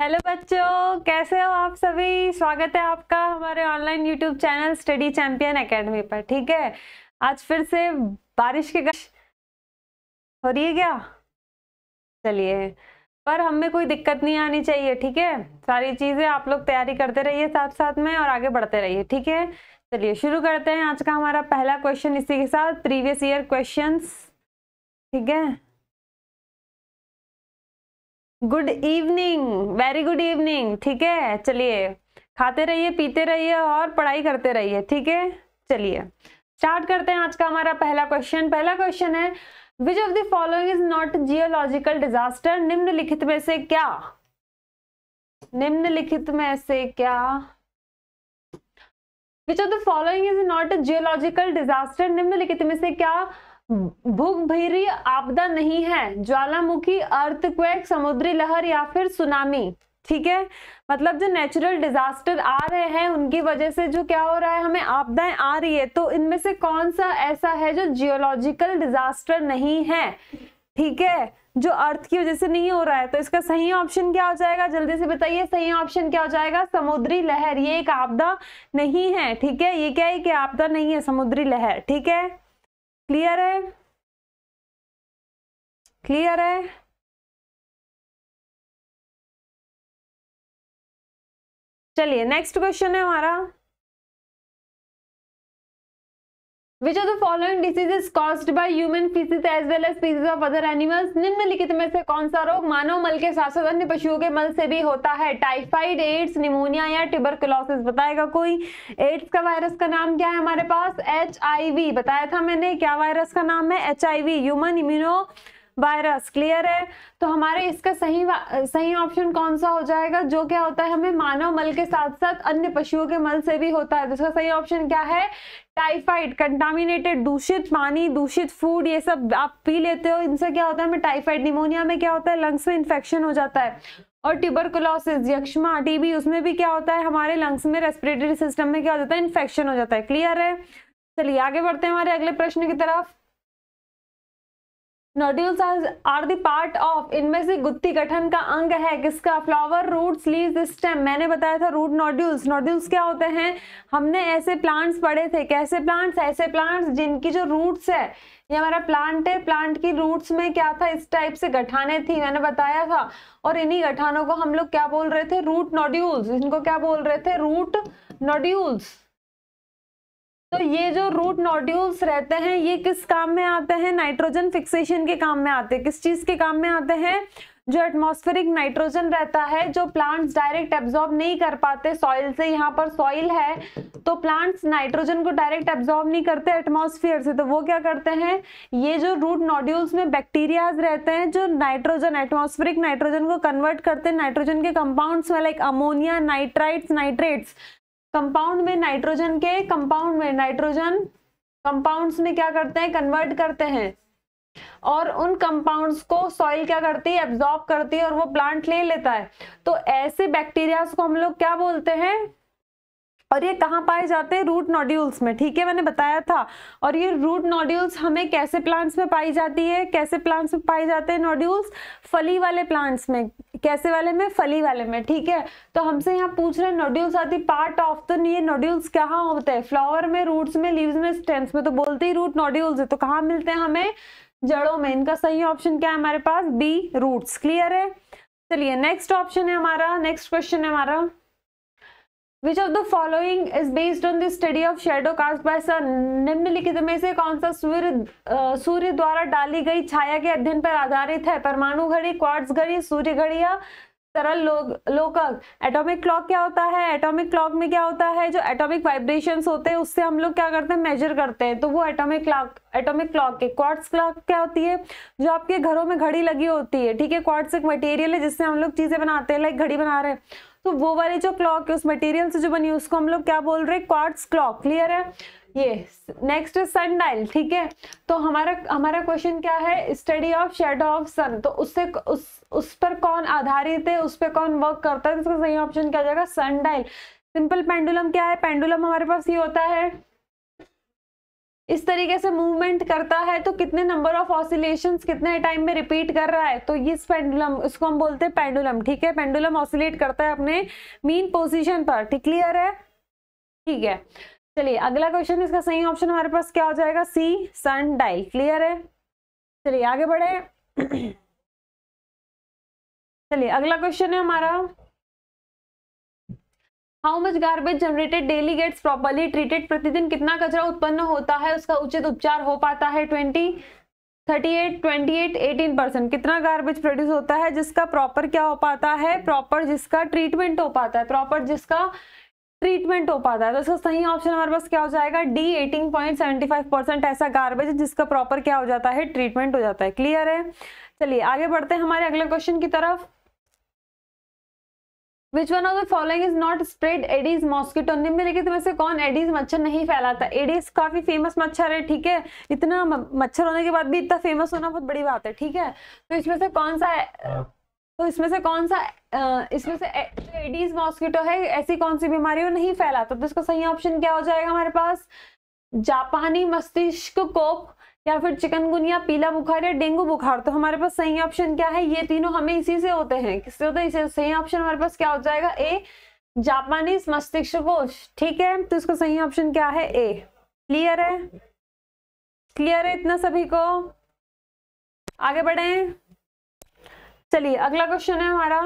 Hello बच्चों कैसे हो आप सभी स्वागत है आपका हमारे online YouTube channel study champion academy पर ठीक है आज फिर से बारिश के हो रही है क्या चलिए पर हमें कोई दिक्कत नहीं आनी चाहिए ठीक है सारी चीज़ें आप लोग तैयारी करते रहिए साथ साथ में और आगे बढ़ते रहिए ठीक है चलिए शुरू करते हैं आज का हमारा पहला क्वेश्चन इसी के साथ प्रीवियस ईयर क्वेश्चंस ठीक है good evening very good evening ठीक है चलिए खाते रहिए पीते रहिए और पढ़ाई करते रहिए ठीक है चलिए स्टार्ट करते हैं आज का हमारा पहला क्वेश्चन पहला क्वेश्चन है which of the following is not geological disaster निम्नलिखित में से क्या निम्नलिखित में से क्या which of the following is not geological disaster निम्नलिखित में से क्या भूख भैरी आपदा नहीं है ज्वालामुखी अर्थक्वेक समुद्री लहर या फिर सुनामी ठीक है मतलब जो नेचुरल डिजास्टर आ रहे हैं उनकी वजह से जो क्या हो रहा है हमें आपदाएं आ रही है तो इनमें से कौन सा ऐसा है जो जियोलॉजिकल डिजास्टर नहीं है ठीक है जो अर्थ की वजह से नहीं हो रहा है तो इसका सही ऑप्शन क्या हो जाएगा जल्दी से बताइए सही ऑप्शन क्या हो जाएगा समुद्री लहर ये एक आपदा नहीं है ठीक है ये क्या है कि आपदा नहीं है समुद्री लहर ठीक है क्लियर है क्लियर है चलिए नेक्स्ट क्वेश्चन है हमारा which of the following disease is caused by human feces as well as feces of other animals निम्नलिखित में से कौन सा रोग मानव मल के साथ साथ अन्य पशुओं के मल से भी होता है टाइफाइड एड्स निमोनिया या ट्यूबरकुलोसिस बताएगा कोई एड्स का वायरस का नाम क्या है हमारे पास एच बताया था मैंने क्या वायरस का नाम है H I V human immuno virus clear है तो हमारे इसका सही सही ऑप्शन कौन सा हो जाएगा जो क्या होता है हमें मानव मल के साथ साथ अन्य पशुओं के मल से भी होता है तो इसका सही ऑप्शन क्या है टाइफाइड कंटामिनेटेड दूषित पानी दूषित फूड ये सब आप पी लेते हो इनसे क्या होता है हमें टाइफाइड निमोनिया में क्या होता है लंग्स में इन्फेक्शन हो जाता है और ट्यूबरकुलोसिस यक्षमा टीबी उसमें भी क्या होता है हमारे लंग्स में रेस्पिरेटरी सिस्टम में क्या हो जाता है इन्फेक्शन हो जाता है क्लियर है चलिए आगे बढ़ते हैं हमारे अगले प्रश्न की तरफ nodules are the part of इनमें से गुत्ती गठन का अंग है किसका फ्लावर रूट्स लीव स्टेम मैंने बताया था रूट नोड्यूल्स नोड्यूल्स क्या होते हैं हमने ऐसे प्लांट्स पढ़े थे कैसे प्लांट्स ऐसे प्लांट्स जिनकी जो रूट्स है ये हमारा प्लांट है प्लांट की रूट्स में क्या था इस टाइप से गठाने थी मैंने बताया था और इन्हीं गठानों को हम लोग क्या बोल रहे थे रूट नोड्यूल्स इनको क्या बोल रहे थे रूट नोड्यूल्स तो ये जो रूट नोड्यूल्स रहते हैं ये किस काम में आते हैं नाइट्रोजन फिक्सेशन के काम में आते हैं किस चीज के काम में आते हैं जो एटमॉस्फेरिक नाइट्रोजन रहता है जो प्लांट्स डायरेक्ट एब्जॉर्ब नहीं कर पाते सॉइल से यहाँ पर सॉइल है तो प्लांट्स नाइट्रोजन को डायरेक्ट एब्जॉर्ब नहीं करते एटमॉस्फेयर से तो वो क्या करते हैं ये जो रूट नोड्यूल्स में बैक्टीरियाज रहते हैं जो नाइट्रोजन एटमॉस्फेरिक नाइट्रोजन को कन्वर्ट करते हैं नाइट्रोजन के कंपाउंड्स में like ammonia nitrites nitrates compound में नाइट्रोजन के कंपाउंड में नाइट्रोजन कंपाउंड्स में क्या करते हैं कन्वर्ट करते हैं और उन कंपाउंड्स को सॉइल क्या करती है एब्जॉर्ब करती है और वो प्लांट ले लेता है तो ऐसे बैक्टीरियाज को हम लोग क्या बोलते हैं और ये कहाँ पाए जाते हैं रूट नोड्यूल्स में ठीक है मैंने बताया था और ये रूट नोड्यूल्स हमें कैसे प्लांट्स में पाई जाती है कैसे प्लांट्स में पाए जाते हैं नोड्यूल्स फली वाले प्लांट्स में कैसे वाले में फली वाले में ठीक है तो हमसे यहाँ पूछ रहे हैं नोड्यूल्स आती पार्ट ऑफ तो ये नोड्यूल्स कहाँ होते हैं फ्लावर में रूट्स में लीव्स में स्टेम्स में तो बोलते ही रूट नोड्यूल्स है तो कहाँ मिलते हैं हमें जड़ों में इनका सही ऑप्शन क्या है हमारे पास बी रूट्स क्लियर है चलिए नेक्स्ट ऑप्शन है हमारा नेक्स्ट क्वेश्चन है हमारा Which of the following is based on the study of shadow cast by sir? निम्नलिखित में से कौन सा सूर्य सूर्य द्वारा डाली गई छाया के अध्ययन पर आधारित है परमाणु घड़ी क्वार्ट्स घड़ी सूर्य घड़ी या सरल लोकक एटॉमिक क्लॉक क्या होता है एटॉमिक क्लॉक में क्या होता है जो एटॉमिक वाइब्रेशंस होते हैं उससे हम लोग क्या करते हैं मेजर करते हैं तो वो एटॉमिक क्लॉक एटॉमिक क्लॉक के क्वार्ट्स क्लॉक क्या होती है जो आपके घरों में घड़ी लगी होती है ठीक है क्वार्ट्स एक मटेरियल है जिससे हम लोग चीज़ें बनाते हैं लाइक घड़ी बना रहे हैं तो वो वाले जो क्लॉक है उस मटेरियल से जो बनी उसको हम लोग क्या बोल रहे हैं क्वार्ट्स क्लॉक क्लियर है ये नेक्स्ट इज डायल ठीक है तो हमारा हमारा क्वेश्चन क्या है study of shadow of sun तो उससे उस उस पर कौन आधारित है उस पर कौन वर्क करता है इसका सही ऑप्शन क्या जाएगा सन डायल सिंपल पेंडुलम क्या है पेंडुलम हमारे पास ये होता है इस तरीके से मूवमेंट करता है तो कितने नंबर ऑफ ऑसिलेशन कितने टाइम में रिपीट कर रहा है तो इस पेंडुलम इसको हम बोलते हैं पेंडुलम ठीक है पेंडुलम ऑसिलेट करता है अपने मीन पोजिशन पर ठीक क्लियर है ठीक है चलिए अगला क्वेश्चन इसका सही ऑप्शन हमारे पास क्या हो जाएगा सी सन डाइल क्लियर है चलिए आगे बढ़े चलिए अगला क्वेश्चन है हमारा how much garbage generated daily gets properly treated प्रतिदिन कितना कचरा उत्पन्न होता है उसका उचित उपचार हो पाता है twenty thirty eight twenty eight eighteen percent कितना गार्बेज प्रोड्यूस होता है जिसका प्रॉपर क्या हो पाता है प्रॉपर जिसका ट्रीटमेंट हो पाता है प्रॉपर जिसका ट्रीटमेंट हो पाता है तो इसका सही ऑप्शन हमारे पास क्या हो जाएगा D eighteen point seventy five percent ऐसा गार्बेज है जिसका प्रॉपर क्या हो जाता है ट्रीटमेंट हो जाता है क्लियर है चलिए आगे बढ़ते हैं हमारे अगले क्वेश्चन की तरफ which one of the following is not spread Aedes mosquito निम्नलिखित में से कौन एडीज मच्छर नहीं फैलाता एडीज काफी फेमस मच्छर है ठीक है इतना मच्छर होने के बाद भी इतना फेमस होना बहुत बड़ी बात है ठीक है तो इसमें से कौन सा हाँ। तो इसमें से कौन सा इसमें से एडीज मॉस्किटो है ऐसी कौन सी बीमारी वो नहीं फैलाता तो इसका सही ऑप्शन क्या हो जाएगा हमारे पास जापानी मस्तिष्क कोप या फिर चिकनगुनिया पीला बुखार या डेंगू बुखार तो हमारे पास सही ऑप्शन क्या है ये तीनों हमें इसी से होते हैं किससे होते हैं सही ऑप्शन हमारे पास क्या हो जाएगा ए जापानीज मस्तिष्क ठीक है तो इसका सही ऑप्शन क्या है ए क्लियर है क्लियर है इतना सभी को आगे बढ़े चलिए अगला क्वेश्चन है हमारा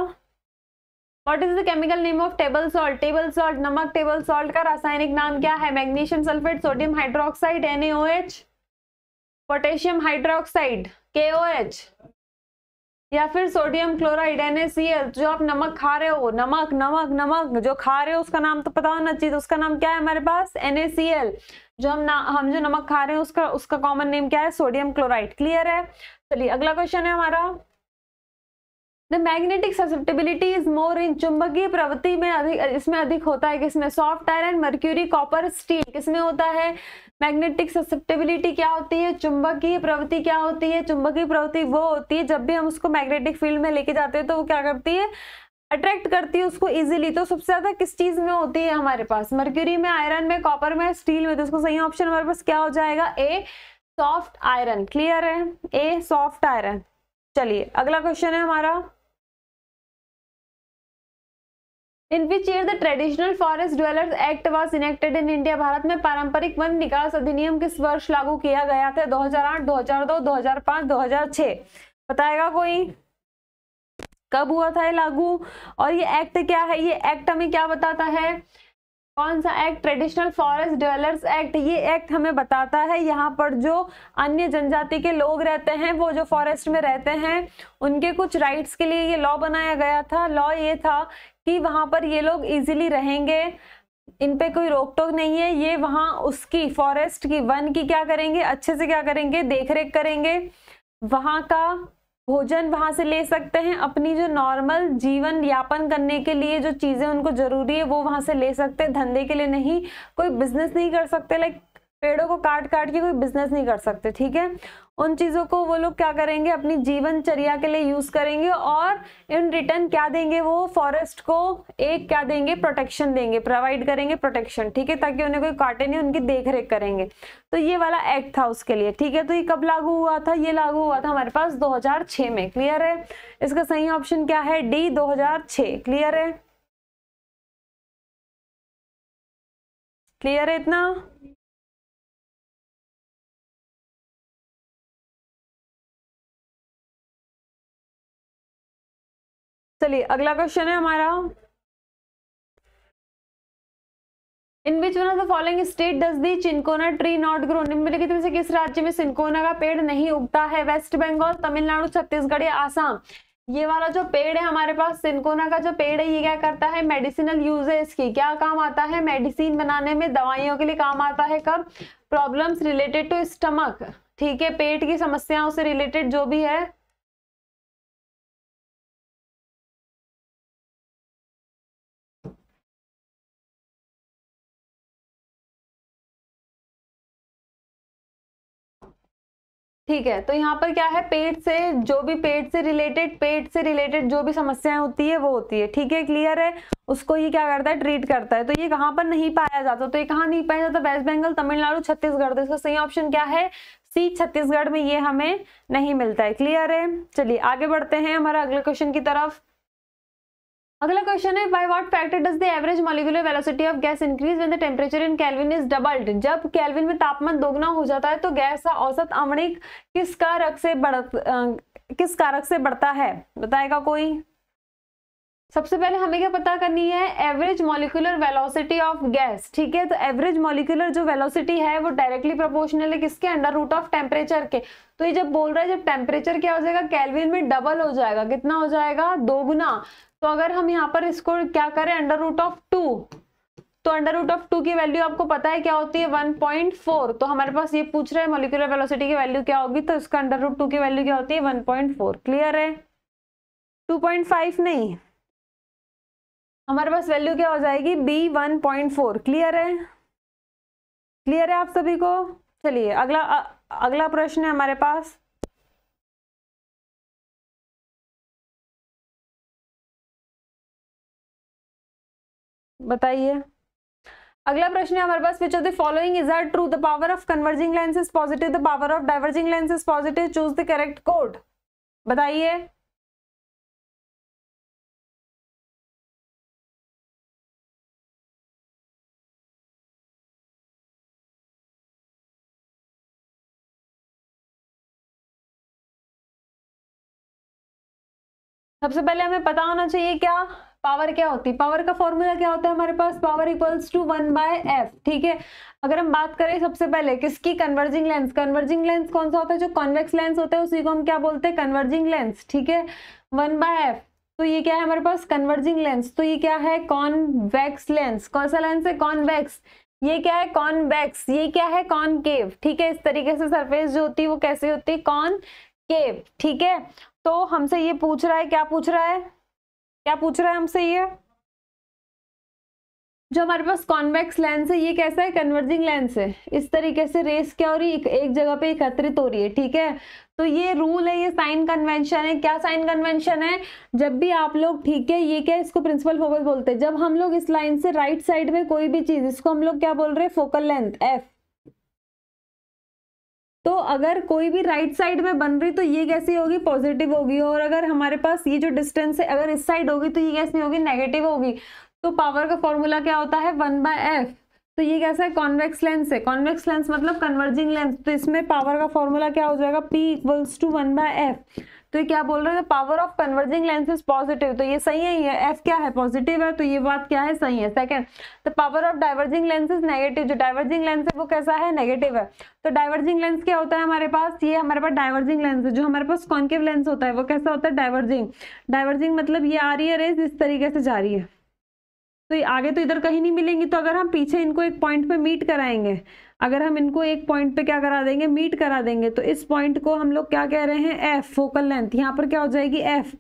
what is the chemical name of table salt table salt नमक टेबल सॉल्ट का रासायनिक नाम क्या है magnesium sulphate sodium hydroxide H potassium hydroxide के या फिर सोडियम क्लोराइड एल जो आप नमक खा रहे हो नमक नमक नमक जो खा रहे हो उसका नाम तो पता होना चाहिए तो उसका नाम क्या है हमारे पास एन जो हम ना हम जो नमक खा रहे हैं उसका उसका कॉमन नेम क्या है सोडियम क्लोराइड क्लियर है चलिए अगला क्वेश्चन है हमारा the magnetic susceptibility is more in चुंबकीय प्रवृत्ति में अधिक इसमें अधिक होता है किसमें soft iron mercury copper steel किसमें होता है मैग्नेटिक ससेप्टेबिलिटी क्या होती है चुंबकीय प्रवृत्ति क्या होती है चुंबकीय प्रवृत्ति वो होती है जब भी हम उसको मैग्नेटिक फील्ड में लेके जाते हैं तो वो क्या करती है अट्रैक्ट करती है उसको इजीली तो सबसे ज्यादा किस चीज में होती है हमारे पास मर्क्यूरी में आयरन में कॉपर में स्टील में तो उसको सही ऑप्शन हमारे पास क्या हो जाएगा ए सॉफ्ट आयरन क्लियर है ए सॉफ्ट आयरन चलिए अगला क्वेश्चन है हमारा in which year the traditional forest dwellers act was enacted in India भारत में पारंपरिक वन निकास अधिनियम किस वर्ष लागू किया गया था 2008, 2002, 2005, 2006 बताएगा कोई कब हुआ था ये लागू और ये एक्ट क्या है ये एक्ट हमें क्या बताता है कौन सा act traditional forest dwellers act ये एक्ट हमें बताता है यहाँ पर जो अन्य जनजाति के लोग रहते हैं वो जो फॉरेस्ट में रहते हैं उनके कुछ राइट्स के लिए ये लॉ बनाया गया था लॉ ये था कि वहाँ पर ये लोग इजीली रहेंगे इन पे कोई रोक टोक नहीं है ये वहाँ उसकी फॉरेस्ट की वन की क्या करेंगे अच्छे से क्या करेंगे देख रेख करेंगे वहाँ का भोजन वहाँ से ले सकते हैं अपनी जो नॉर्मल जीवन यापन करने के लिए जो चीज़ें उनको ज़रूरी है वो वहाँ से ले सकते हैं धंधे के लिए नहीं कोई बिजनेस नहीं कर सकते लाइक पेड़ों को काट काट के कोई बिजनेस नहीं कर सकते ठीक है उन चीज़ों को वो लोग क्या करेंगे अपनी जीवनचर्या के लिए यूज़ करेंगे और इन रिटर्न क्या देंगे वो फॉरेस्ट को एक क्या देंगे प्रोटेक्शन देंगे प्रोवाइड करेंगे प्रोटेक्शन ठीक है ताकि उन्हें कोई काटे नहीं उनकी देख रेख करेंगे तो ये वाला एक्ट था उसके लिए ठीक है तो ये कब लागू हुआ था ये लागू हुआ था हमारे पास दो में क्लियर है इसका सही ऑप्शन क्या है डी दो क्लियर है क्लियर है इतना चलिए अगला क्वेश्चन है हमारा in which one of the following state does the cinchona tree not grow निम्नलिखित में से किस राज्य में सिंकोना का पेड़ नहीं उगता है वेस्ट बंगाल तमिलनाडु छत्तीसगढ़ या आसाम ये वाला जो पेड़ है हमारे पास सिंकोना का जो पेड़ है ये क्या करता है मेडिसिनल यूज है इसकी क्या काम आता है मेडिसिन बनाने में दवाइयों के लिए काम आता है कब प्रॉब्लम्स रिलेटेड टू स्टमक ठीक है पेट की समस्याओं से रिलेटेड जो भी है ठीक है तो यहाँ पर क्या है पेट से जो भी पेट से रिलेटेड पेट से रिलेटेड जो भी समस्याएं होती है वो होती है ठीक है क्लियर है उसको ये क्या करता है ट्रीट करता है तो ये कहाँ पर नहीं पाया जाता तो ये कहाँ नहीं पाया जाता वेस्ट बंगाल तमिलनाडु छत्तीसगढ़ तो इसका सही ऑप्शन क्या है सी छत्तीसगढ़ में ये हमें नहीं मिलता है क्लियर है चलिए आगे बढ़ते हैं हमारा अगले क्वेश्चन की तरफ अगला क्वेश्चन है by what factor does the average molecular velocity of gas increase when the temperature in kelvin is doubled जब केल्विन में तापमान दोगुना हो जाता है तो गैस का औसत अमणिक किस कारक से बढ़ किस कारक से बढ़ता है बताएगा कोई सबसे पहले हमें क्या पता करनी है average molecular velocity of gas ठीक है तो एवरेज मॉलिकुलर जो वेलोसिटी है वो डायरेक्टली प्रोपोर्शनल है किसके अंडर रूट ऑफ टेम्परेचर के तो ये जब बोल रहा है जब टेम्परेचर क्या हो जाएगा कैलविन में डबल हो जाएगा कितना हो जाएगा दो गुना तो अगर हम यहाँ पर इसको क्या करें अंडर रूट ऑफ टू तो अंडर रूट ऑफ टू की वैल्यू आपको पता है क्या होती है 1.4 तो हमारे पास ये पूछ रहा है मोलिकुलर वेलोसिटी की वैल्यू क्या होगी तो इसका अंडर रूट टू की वैल्यू क्या होती है 1.4 क्लियर है 2.5 नहीं हमारे पास वैल्यू क्या हो जाएगी बी 1.4 क्लियर है क्लियर है आप सभी को चलिए अगला अगला प्रश्न है हमारे पास बताइए अगला प्रश्न है हमारे पास which of the following is are true the power of converging lens is positive the power of diverging lens is positive choose the correct code बताइए सबसे पहले हमें पता होना चाहिए क्या पावर क्या होती है पावर का फॉर्मूला क्या होता है हमारे पास power equals to one by F ठीक है अगर हम बात करें सबसे पहले किसकी कन्वर्जिंग लेंस कन्वर्जिंग लेंस कौन सा होता है जो कॉन्वेक्स लेंस होता है उसी को हम क्या बोलते हैं कन्वर्जिंग लेंस ठीक है वन बाय एफ तो ये क्या है हमारे पास कन्वर्जिंग लेंस तो ये क्या है कॉन्वेक्स लेंस कौन सा लेंस है कॉन्वेक्स ये क्या है कॉन्वेक्स ये क्या है कॉनकेव ठीक है इस तरीके से सरफेस जो होती है वो कैसे होती है कॉनकेव ठीक है तो हमसे ये पूछ रहा है क्या पूछ रहा है क्या पूछ रहा है हमसे ये जो हमारे पास कॉन्वेक्स लेंस है ये कैसा है कन्वर्जिंग लेंस है इस तरीके से रेस क्या हो रही है एक जगह पे एकत्रित हो रही है ठीक है तो ये रूल है ये साइन कन्वेंशन है क्या साइन कन्वेंशन है जब भी आप लोग ठीक है ये क्या इसको प्रिंसिपल फोकस बोलते हैं जब हम लोग इस लाइन से राइट साइड में कोई भी चीज इसको हम लोग क्या बोल रहे हैं फोकल लेंथ एफ तो अगर कोई भी राइट साइड में बन रही तो ये कैसी होगी पॉजिटिव होगी और अगर हमारे पास ये जो डिस्टेंस है अगर इस साइड होगी तो ये कैसी होगी नेगेटिव होगी तो पावर का फॉर्मूला क्या होता है वन बाय एफ तो ये कैसा है कॉन्वेक्स लेंस है कॉन्वेक्स लेंस मतलब कन्वर्जिंग लेंस तो इसमें पावर का फॉर्मूला क्या हो जाएगा P equals to one by F तो ये क्या बोल रहे हैं power of converging lenses positive तो ये सही है ये एफ क्या है पॉजिटिव है तो ये बात क्या है सही है second the power of diverging lenses negative जो डाइवर्जिंग लेंस है वो कैसा है नेगेटिव है तो डाइवर्जिंग लेंस क्या होता है हमारे पास ये हमारे पास डाइवर्जिंग लेंस है जो हमारे पास कॉन्केव लेंस होता है वो कैसा होता है डाइवर्जिंग डाइवर्जिंग मतलब ये आ रही है रेस इस तरीके से जा रही है तो आगे तो इधर कहीं नहीं मिलेंगी तो अगर हम पीछे इनको एक पॉइंट पे मीट कराएंगे अगर हम इनको एक पॉइंट पे क्या करा देंगे मीट करा देंगे तो इस पॉइंट को हम लोग क्या कह रहे हैं एफ फोकल लेंथ यहाँ पर क्या हो जाएगी एफ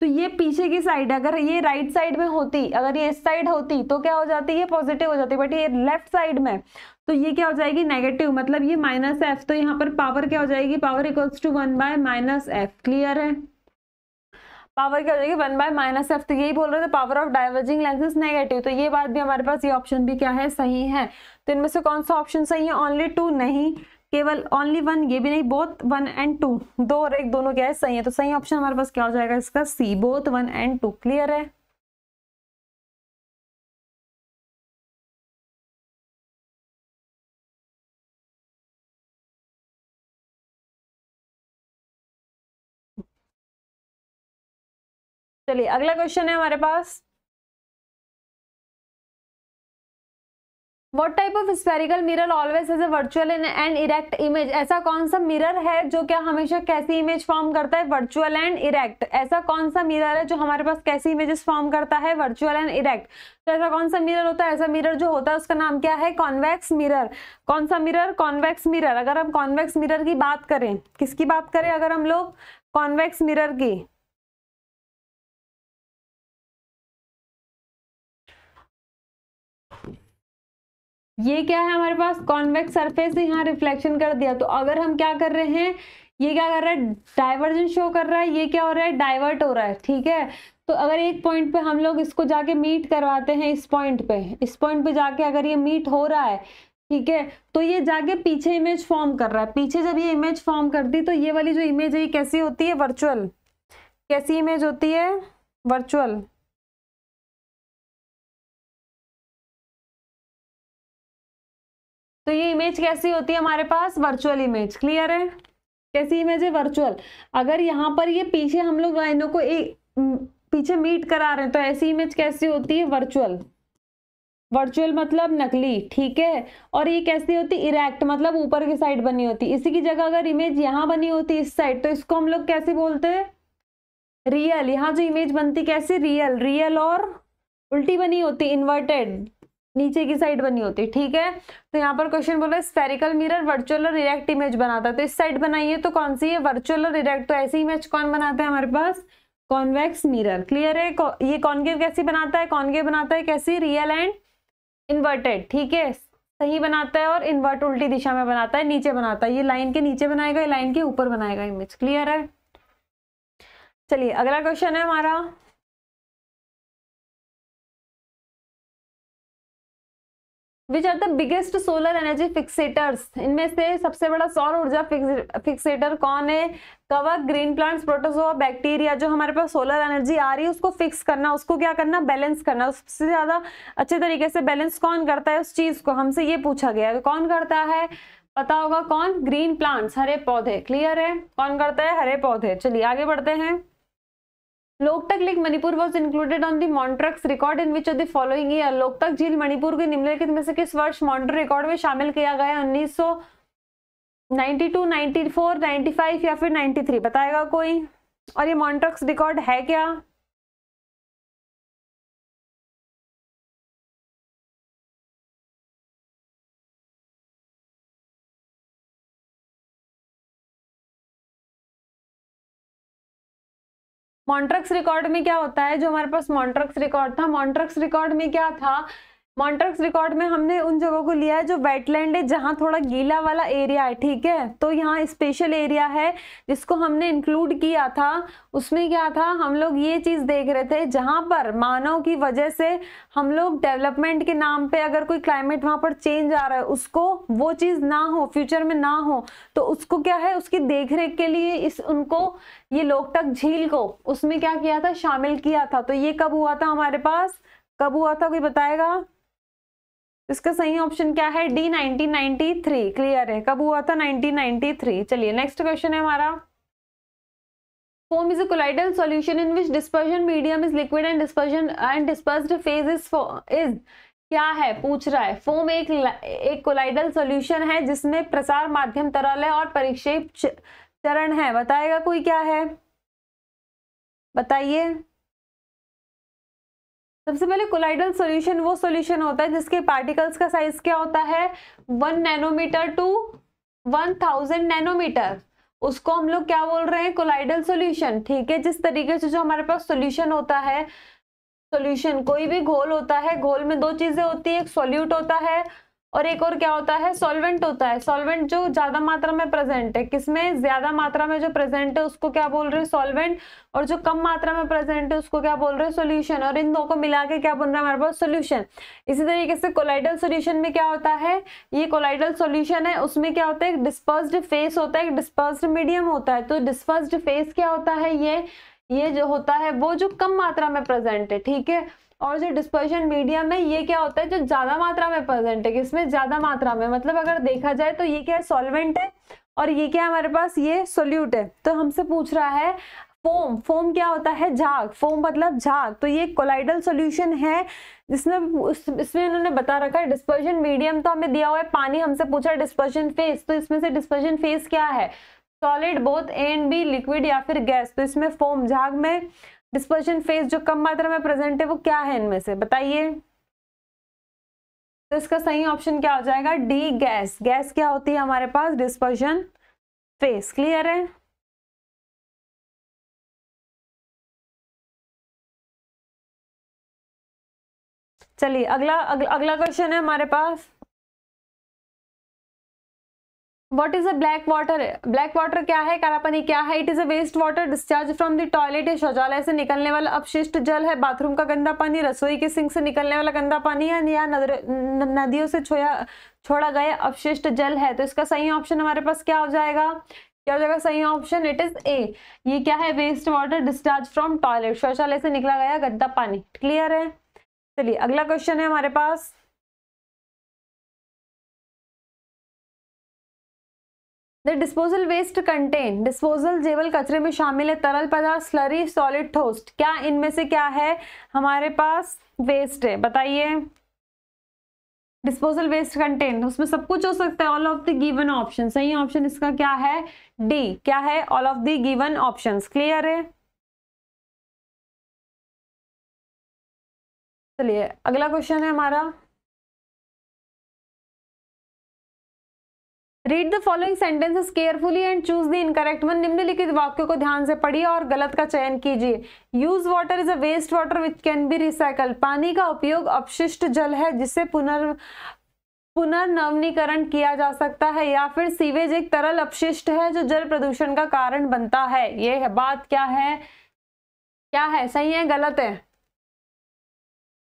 तो ये पीछे की साइड अगर ये राइट साइड में होती अगर ये इस साइड होती तो क्या हो जाती है पॉजिटिव हो जाती बट ये लेफ्ट साइड में तो ये क्या हो जाएगी नेगेटिव मतलब ये माइनस एफ तो यहाँ पर पावर क्या हो जाएगी power equals to one by minus F clear है पावर क्या हो जाएगी वन बाय माइनस एफ तो यही बोल रहे थे power of diverging lenses negative तो ये बात भी हमारे पास ये ऑप्शन भी क्या है सही है तो इनमें से कौन सा ऑप्शन सही है ओनली टू नहीं केवल ओनली वन ये भी नहीं बोथ वन एंड टू दो और एक दोनों क्या है सही है तो सही ऑप्शन हमारे पास क्या हो जाएगा इसका C both one and two clear है चलिए अगला क्वेश्चन है हमारे पास what type of spherical mirror always as a virtual and erect image ऐसा कौन सा मिरर है जो क्या हमेशा कैसी इमेज फॉर्म करता है वर्चुअल एंड इरेक्ट ऐसा कौन सा मिररर है जो हमारे पास कैसी इमेजेस फॉर्म करता है वर्चुअल एंड इरेक्ट तो ऐसा कौन सा मिरर होता है ऐसा मिररर जो होता है उसका नाम क्या है कॉन्वेक्स मिररर कौन सा मिररर कॉन्वेक्स मिररर अगर हम कॉन्वेक्स मिररर की बात करें किसकी बात करें अगर हम लोग कॉन्वेक्स मिरर की ये क्या है हमारे पास कॉन्वेक्स सरफेस यहाँ रिफ्लेक्शन कर दिया तो अगर हम क्या कर रहे हैं ये क्या कर रहा है डाइवर्जन शो कर रहा है ये क्या हो रहा है डाइवर्ट हो रहा है ठीक है तो अगर एक पॉइंट पे हम लोग इसको जाके मीट करवाते हैं इस पॉइंट पे इस पॉइंट पे जाके अगर ये मीट हो रहा है ठीक है तो ये जाके पीछे इमेज फॉर्म कर रहा है पीछे जब ये इमेज फॉर्म कर दी तो ये वाली जो इमेज है ये कैसी होती है वर्चुअल कैसी इमेज होती है वर्चुअल तो ये इमेज कैसी होती है हमारे पास वर्चुअल इमेज क्लियर है कैसी इमेज है वर्चुअल अगर यहाँ पर ये पीछे हम लोग लाइनों को एक पीछे मीट करा रहे हैं तो ऐसी इमेज कैसी होती है वर्चुअल वर्चुअल मतलब नकली ठीक है और ये कैसी होती है इरेक्ट मतलब ऊपर की साइड बनी होती इसी की जगह अगर इमेज यहाँ बनी होती इस साइड तो इसको हम लोग कैसे बोलते हैं रियल यहाँ जो इमेज बनती कैसी रियल रियल और उल्टी बनी होती इन्वर्टेड नीचे की साइड बनी होती है ठीक है तो यहाँ पर क्वेश्चन बोला स्पेरिकल मिरर वर्चुअल और इरेक्ट इमेज बनाता है तो इस साइड बनाइए तो कौन सी है वर्चुअल और इरेक्ट तो ऐसी इमेज कौन बनाता है हमारे पास कॉन्वेक्स मिरर क्लियर है ये कॉनकेव कैसी बनाता है कॉनकेव बनाता है कैसी रियल एंड इन्वर्टेड ठीक है सही बनाता है और इन्वर्ट उल्टी दिशा में बनाता है नीचे बनाता है ये लाइन के नीचे बनाएगा ये लाइन के ऊपर बनाएगा इमेज क्लियर है चलिए अगला क्वेश्चन है हमारा which are the biggest solar energy fixators इनमें से सबसे बड़ा सौर ऊर्जा फिक्सेटर कौन है कवक ग्रीन प्लांट्स प्रोटोजोआ बैक्टीरिया जो हमारे पास सोलर एनर्जी आ रही है उसको फिक्स करना उसको क्या करना बैलेंस करना सबसे ज़्यादा अच्छे तरीके से बैलेंस कौन करता है उस चीज़ को हमसे ये पूछा गया है कौन करता है पता होगा कौन ग्रीन प्लांट्स हरे पौधे क्लियर है कौन करता है हरे पौधे चलिए आगे बढ़ते हैं Loktak lake Manipur was included on the Montreux record in which of the following year Loktak झील मणिपुर के निम्नलिखित में से किस वर्ष मॉन्ट्रो रिकॉर्ड में शामिल किया गया उन्नीस सौ ninety two ninety four ninety five या फिर नाइन्टी थ्री बताएगा कोई और ये मॉन्ट्रक्स रिकॉर्ड है क्या मॉन्ट्रक्स रिकॉर्ड में क्या होता है जो हमारे पास मॉन्ट्रक्स रिकॉर्ड था मॉन्ट्रक्स रिकॉर्ड में क्या था मॉन्ट्रक्स रिकॉर्ड में हमने उन जगहों को लिया है जो वेटलैंड है जहाँ थोड़ा गीला वाला एरिया है ठीक है तो यहाँ स्पेशल एरिया है जिसको हमने इंक्लूड किया था उसमें क्या था हम लोग ये चीज़ देख रहे थे जहाँ पर मानव की वजह से हम लोग डेवलपमेंट के नाम पे अगर कोई क्लाइमेट वहाँ पर चेंज आ रहा है उसको वो चीज़ ना हो फ्यूचर में ना हो तो उसको क्या है उसकी देख के लिए इस उनको ये लोकटक झील को उसमें क्या किया था शामिल किया था तो ये कब हुआ था हमारे पास कब हुआ था कोई बताएगा इसका सही ऑप्शन क्या है डी 1993 क्लियर है कब हुआ था 1993 चलिए नेक्स्ट क्वेश्चन है हमारा क्या है पूछ रहा है फोम एक एक कोलाइडल सॉल्यूशन है जिसमें प्रसार माध्यम तरल है और परिक्षेप चरण है बताएगा कोई क्या है बताइए सबसे पहले कोलाइडल सॉल्यूशन वो सॉल्यूशन होता है जिसके पार्टिकल्स का साइज क्या होता है one nanometre to one thousand nanometre उसको हम लोग क्या बोल रहे हैं कोलाइडल सॉल्यूशन ठीक है जिस तरीके से जो हमारे पास सॉल्यूशन होता है सॉल्यूशन कोई भी घोल होता है घोल में दो चीजें होती है एक सोल्यूट होता है और एक और क्या होता है सॉल्वेंट होता है सॉल्वेंट जो ज्यादा मात्रा में प्रेजेंट है किसमें ज्यादा मात्रा में जो प्रेजेंट है उसको क्या बोल रहे हैं सॉल्वेंट और जो कम मात्रा में प्रेजेंट है उसको क्या बोल रहे हैं सोल्यूशन और इन दो को मिला के क्या बन रहा है हमारे पास सोल्यूशन इसी तरीके से कोलाइडल सोल्यूशन में क्या होता है ये कोलाइडल सोल्यूशन है उसमें क्या होता है डिस्पर्स फेस होता है डिस्पर्स मीडियम होता है तो डिस्पर्स फेस क्या होता है ये ये जो होता है वो जो कम मात्रा में प्रेजेंट है ठीक है और जो डिस्पर्शन मीडियम है ये क्या होता है जो ज़्यादा मात्रा में प्रेजेंट है किसमें ज़्यादा मात्रा में मतलब अगर देखा जाए तो ये क्या है सॉल्वेंट है और ये क्या हमारे पास ये सोल्यूट है तो हमसे पूछ रहा है फोम फोम क्या होता है झाग फोम मतलब झाग तो ये कोलाइडल सॉल्यूशन है जिसमें इसमें इन्होंने बता रखा है डिस्पर्शन मीडियम तो हमें दिया हुआ है पानी हमसे पूछा डिस्पर्शन फेस तो इसमें से डिस्पर्शन फेस क्या है solid both and B liquid या फिर गैस तो इसमें फोम झाग में डिस्पर्शन फेज जो कम मात्रा में प्रेजेंट है वो क्या है इनमें से बताइए तो इसका सही ऑप्शन क्या हो जाएगा डी गैस गैस क्या होती है हमारे पास डिस्पर्शन फेस क्लियर है चलिए अगला अगला क्वेश्चन है हमारे पास what is a black water black water क्या है कालापानी क्या है it is a waste water discharge from the toilet या शौचालय से निकलने वाला अपशिष्ट जल है बाथरूम का गंदा पानी रसोई के सिंक से निकलने वाला गंदा पानी है या नदियों से छोया छोड़ा गया अपशिष्ट जल है तो इसका सही ऑप्शन हमारे पास क्या हो जाएगा क्या हो जाएगा सही ऑप्शन इट इज ए ये क्या है waste water discharge from toilet शौचालय से निकला गया गंदा पानी क्लियर है चलिए अगला क्वेश्चन है हमारे पास the disposal waste contain disposable कचरे में शामिल है तरल पदार्थ स्लरी सॉलिड ठोस क्या इनमें से क्या है हमारे पास वेस्ट है बताइए डिस्पोजल वेस्ट कंटेन उसमें सब कुछ हो सकता है all of the given option सही ऑप्शन इसका क्या है डी क्या है all of the given option clear है चलिए अगला क्वेश्चन है हमारा read the following sentences carefully and choose the incorrect one निम्नलिखित वाक्यों को ध्यान से पढ़िए और गलत का चयन कीजिए use water is a waste water which can be recycle पानी का उपयोग अपशिष्ट जल है जिसे पुनर् पुनर्नवनीकरण किया जा सकता है या फिर सीवेज एक तरल अपशिष्ट है जो जल प्रदूषण का कारण बनता है ये है, बात क्या है क्या है सही है गलत है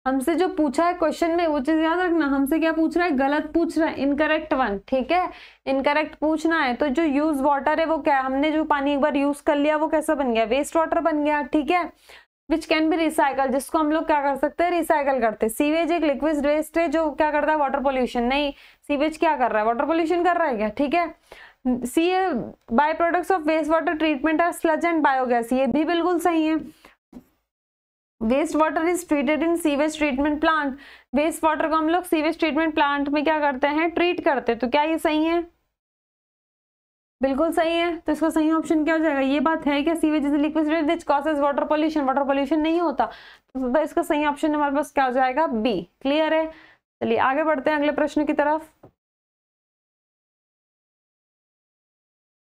हमसे जो पूछा है क्वेश्चन में वो चीज़ याद रखना हमसे क्या पूछ रहा है गलत पूछ रहा है इनकरेक्ट वन ठीक है इनकरेक्ट पूछना है तो जो यूज वाटर है वो क्या है हमने जो पानी एक बार यूज कर लिया वो कैसा बन गया वेस्ट वाटर बन गया ठीक है विच कैन भी रिसाइकल जिसको हम लोग क्या कर सकते हैं रिसाइकल करते हैं सीवेज एक लिक्विड वेस्ट है जो क्या करता है वाटर पोल्यूशन नहीं सीवेज क्या कर रहा है वाटर पोल्यूशन कर रहा है क्या ठीक है C by products of waste water treatment are sludge and biogas ये भी बिल्कुल सही है waste water is treated in sewage treatment plant waste water को हम लोग सीवेज ट्रीटमेंट प्लांट में क्या करते हैं ट्रीट करते हैं तो क्या ये सही है बिल्कुल सही है तो इसका सही ऑप्शन क्या हो जाएगा ये बात है क्या sewage is liquid which causes water pollution water pollution नहीं होता तो इसका सही ऑप्शन हमारे पास क्या हो जाएगा बी क्लियर है चलिए आगे बढ़ते हैं अगले प्रश्न की तरफ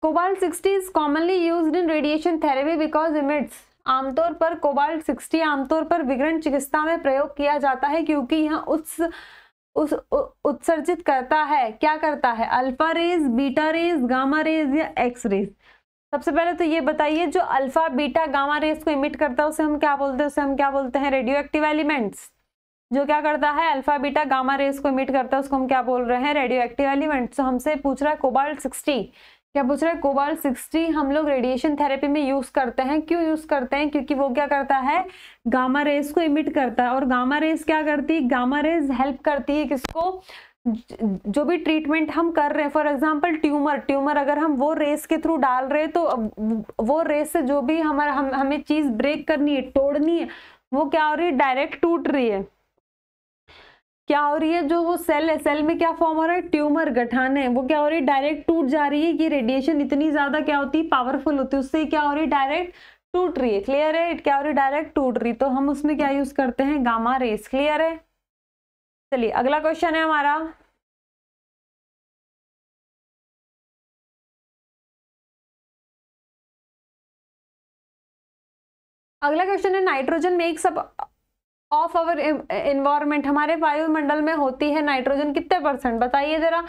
cobalt sixty is commonly use in radiation therapy because emits आमतौर पर कोबाल्ट सिक्सटी आमतौर पर विघटन चिकित्सा में प्रयोग किया जाता है क्योंकि यह उस उस उत्सर्जित करता है क्या करता है alpha rays beta rays gamma rays या एक्स रेज सबसे पहले तो ये बताइए जो अल्फा बीटा गामा रेस को इमिट करता है उसे हम क्या बोलते हैं उसे हम क्या बोलते हैं रेडियो एक्टिव एलिमेंट्स जो क्या करता है अल्फा बीटा गामा रेस को इमिट करता है उसको हम क्या बोल रहे हैं रेडियो एक्टिव एलिमेंट्स तो हमसे पूछ रहा है कोबाल्ट सिक्सटी क्या पूछ रहे हैं कोबाल सिक्सटी हम लोग रेडिएशन थेरेपी में यूज़ करते हैं क्यों यूज़ करते हैं क्योंकि वो क्या करता है गामा रेस को इमिट करता है और गामा रेस क्या करती है गामा रेस हेल्प करती है किसको जो भी ट्रीटमेंट हम कर रहे हैं फॉर एग्जांपल ट्यूमर ट्यूमर अगर हम वो रेस के थ्रू डाल रहे हैं तो वो रेस से जो भी हमारा हम हमें चीज़ ब्रेक करनी है तोड़नी है वो क्या हो रही है डायरेक्ट टूट रही है क्या हो रही है जो वो सेल है सेल में क्या फॉर्म हो रहा है ट्यूमर गठान है वो क्या हो रही है डायरेक्ट टूट जा रही है ये रेडिएशन इतनी ज्यादा क्या होती है पावरफुल होती है उससे क्या हो रही है डायरेक्ट टूट रही है क्लियर है इट क्या हो रही है डायरेक्ट टूट रही तो हम उसमें क्या यूज करते हैं गामा रेस क्लियर है चलिए अगला क्वेश्चन है हमारा अगला क्वेश्चन है nitrogen makes up of our environment हमारे वायुमंडल में होती है नाइट्रोजन कितने परसेंट बताइए जरा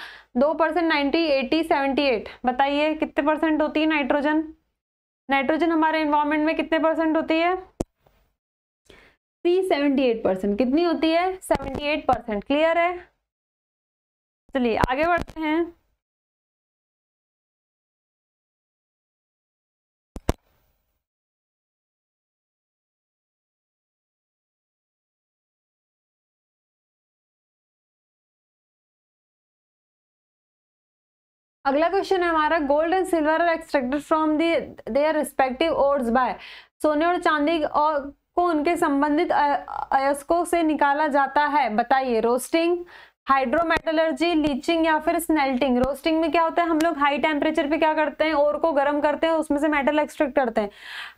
दो percent ninety eighty seventy eight बताइए कितने परसेंट होती है नाइट्रोजन नाइट्रोजन हमारे इन्वायरमेंट में कितने परसेंट होती है सी सेवेंटी एट परसेंट कितनी होती है सेवेंटी एट परसेंट क्लियर है चलिए आगे बढ़ते हैं अगला क्वेश्चन है हमारा gold and silver are extracted from the their respective ores by सोने और चांदी और को उनके संबंधित अयस्कों से निकाला जाता है बताइए रोस्टिंग हाइड्रोमेटलर्जी लीचिंग या फिर स्नेल्टिंग रोस्टिंग में क्या होता है हम लोग हाई टेम्परेचर पे क्या करते हैं और को गर्म करते हैं उसमें से मेटल एक्सट्रैक्ट करते हैं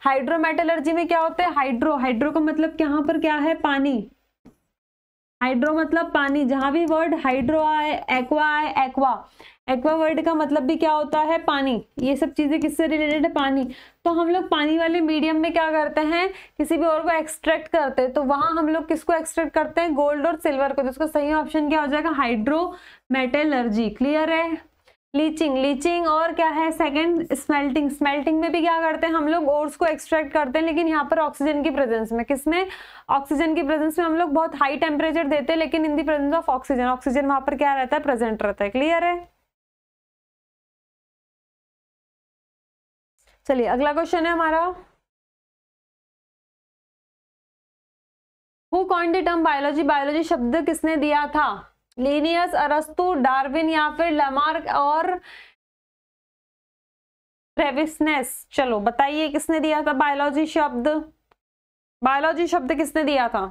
हाइड्रोमेटलर्जी में क्या होता है हाइड्रो हाइड्रो का मतलब यहाँ पर क्या है पानी हाइड्रो मतलब पानी जहां भी वर्ड हाइड्रो आए एक्वा आए एक्वा एक्वा वर्ड का मतलब भी क्या होता है पानी ये सब चीज़ें किससे रिलेटेड है पानी तो हम लोग पानी वाले मीडियम में क्या करते हैं किसी भी और को एक्सट्रैक्ट करते हैं तो वहाँ हम लोग किसको एक्सट्रैक्ट करते हैं गोल्ड और सिल्वर को तो सही ऑप्शन क्या हो जाएगा हाइड्रो मेटेलर्जी क्लियर है लीचिंग लीचिंग और क्या है सेकंड स्मेल्टिंग स्मेल्टिंग में भी क्या करते हैं हम लोग ओर्स को एक्सट्रैक्ट करते हैं लेकिन यहाँ पर ऑक्सीजन की प्रेजेंस में किसमें ऑक्सीजन की प्रेजेंस में हम लोग बहुत हाई टेम्परेचर देते हैं लेकिन in the presence of oxygen oxygen वहां पर क्या रहता है प्रेजेंट रहता है क्लियर है चलिए अगला क्वेश्चन है हमारा who coined the term biology biology शब्द किसने दिया था लीनियस अरस्तु डार्विन या फिर लमार्क और ट्रेविसनेस चलो बताइए किसने दिया था बायोलॉजी शब्द बायोलॉजी शब्द किसने दिया था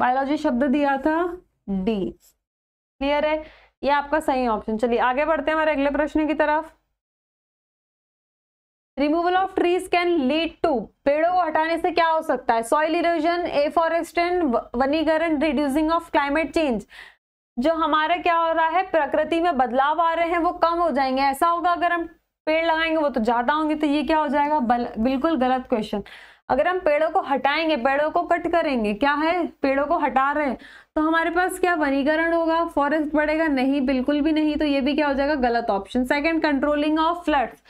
बायोलॉजी शब्द दिया था डी क्लियर है ये आपका सही ऑप्शन चलिए आगे बढ़ते हैं हमारे अगले प्रश्न की तरफ removal of trees can lead to पेड़ों को हटाने से क्या हो सकता है सॉइल इरोजन एफॉरेस्टेशन वनीकरण रिड्यूसिंग ऑफ क्लाइमेट चेंज जो हमारा क्या हो रहा है प्रकृति में बदलाव आ रहे हैं वो कम हो जाएंगे ऐसा होगा अगर हम पेड़ लगाएंगे वो तो ज्यादा होंगे तो ये क्या हो जाएगा बिल्कुल गलत क्वेश्चन अगर हम पेड़ों को हटाएंगे पेड़ों को कट करेंगे क्या है पेड़ों को हटा रहे हैं तो हमारे पास क्या वनीकरण होगा फॉरेस्ट बढ़ेगा नहीं बिल्कुल भी नहीं तो ये भी क्या हो जाएगा गलत option second controlling of floods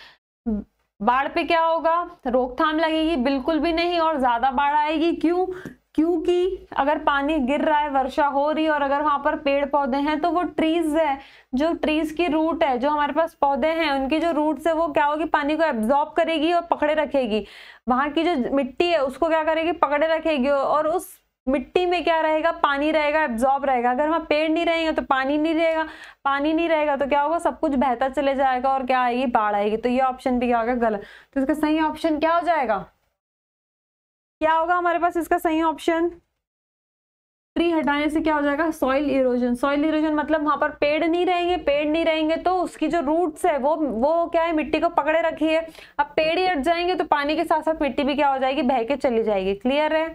बाढ़ पे क्या होगा रोकथाम लगेगी बिल्कुल भी नहीं और ज्यादा बाढ़ आएगी क्यों क्योंकि अगर पानी गिर रहा है वर्षा हो रही है और अगर वहां पर पेड़ पौधे हैं तो वो ट्रीज है जो ट्रीज की रूट है जो हमारे पास पौधे हैं उनकी जो रूट है वो क्या होगी पानी को एब्जॉर्ब करेगी और पकड़े रखेगी वहां की जो मिट्टी है उसको क्या करेगी पकड़े रखेगी और उस मिट्टी में क्या रहेगा पानी रहेगा एब्जॉर्ब रहेगा अगर वहाँ पेड़ नहीं रहेंगे तो पानी नहीं रहेगा पानी नहीं रहेगा तो क्या होगा सब कुछ बहता चले जाएगा और क्या आएगी बाढ़ आएगी तो ये ऑप्शन भी क्या होगा गलत तो इसका सही ऑप्शन क्या हो जाएगा क्या होगा हमारे पास इसका सही ऑप्शन ट्री हटाने से क्या हो जाएगा सॉइल इरोजन सॉइल इरोजन मतलब वहाँ पर पेड़ नहीं रहेंगे पेड़ नहीं रहेंगे तो उसकी जो रूट्स है वो वो क्या है मिट्टी को पकड़े रखी है अब पेड़ ही हट जाएंगे तो पानी के साथ साथ मिट्टी भी क्या हो जाएगी बह के चली जाएगी क्लियर है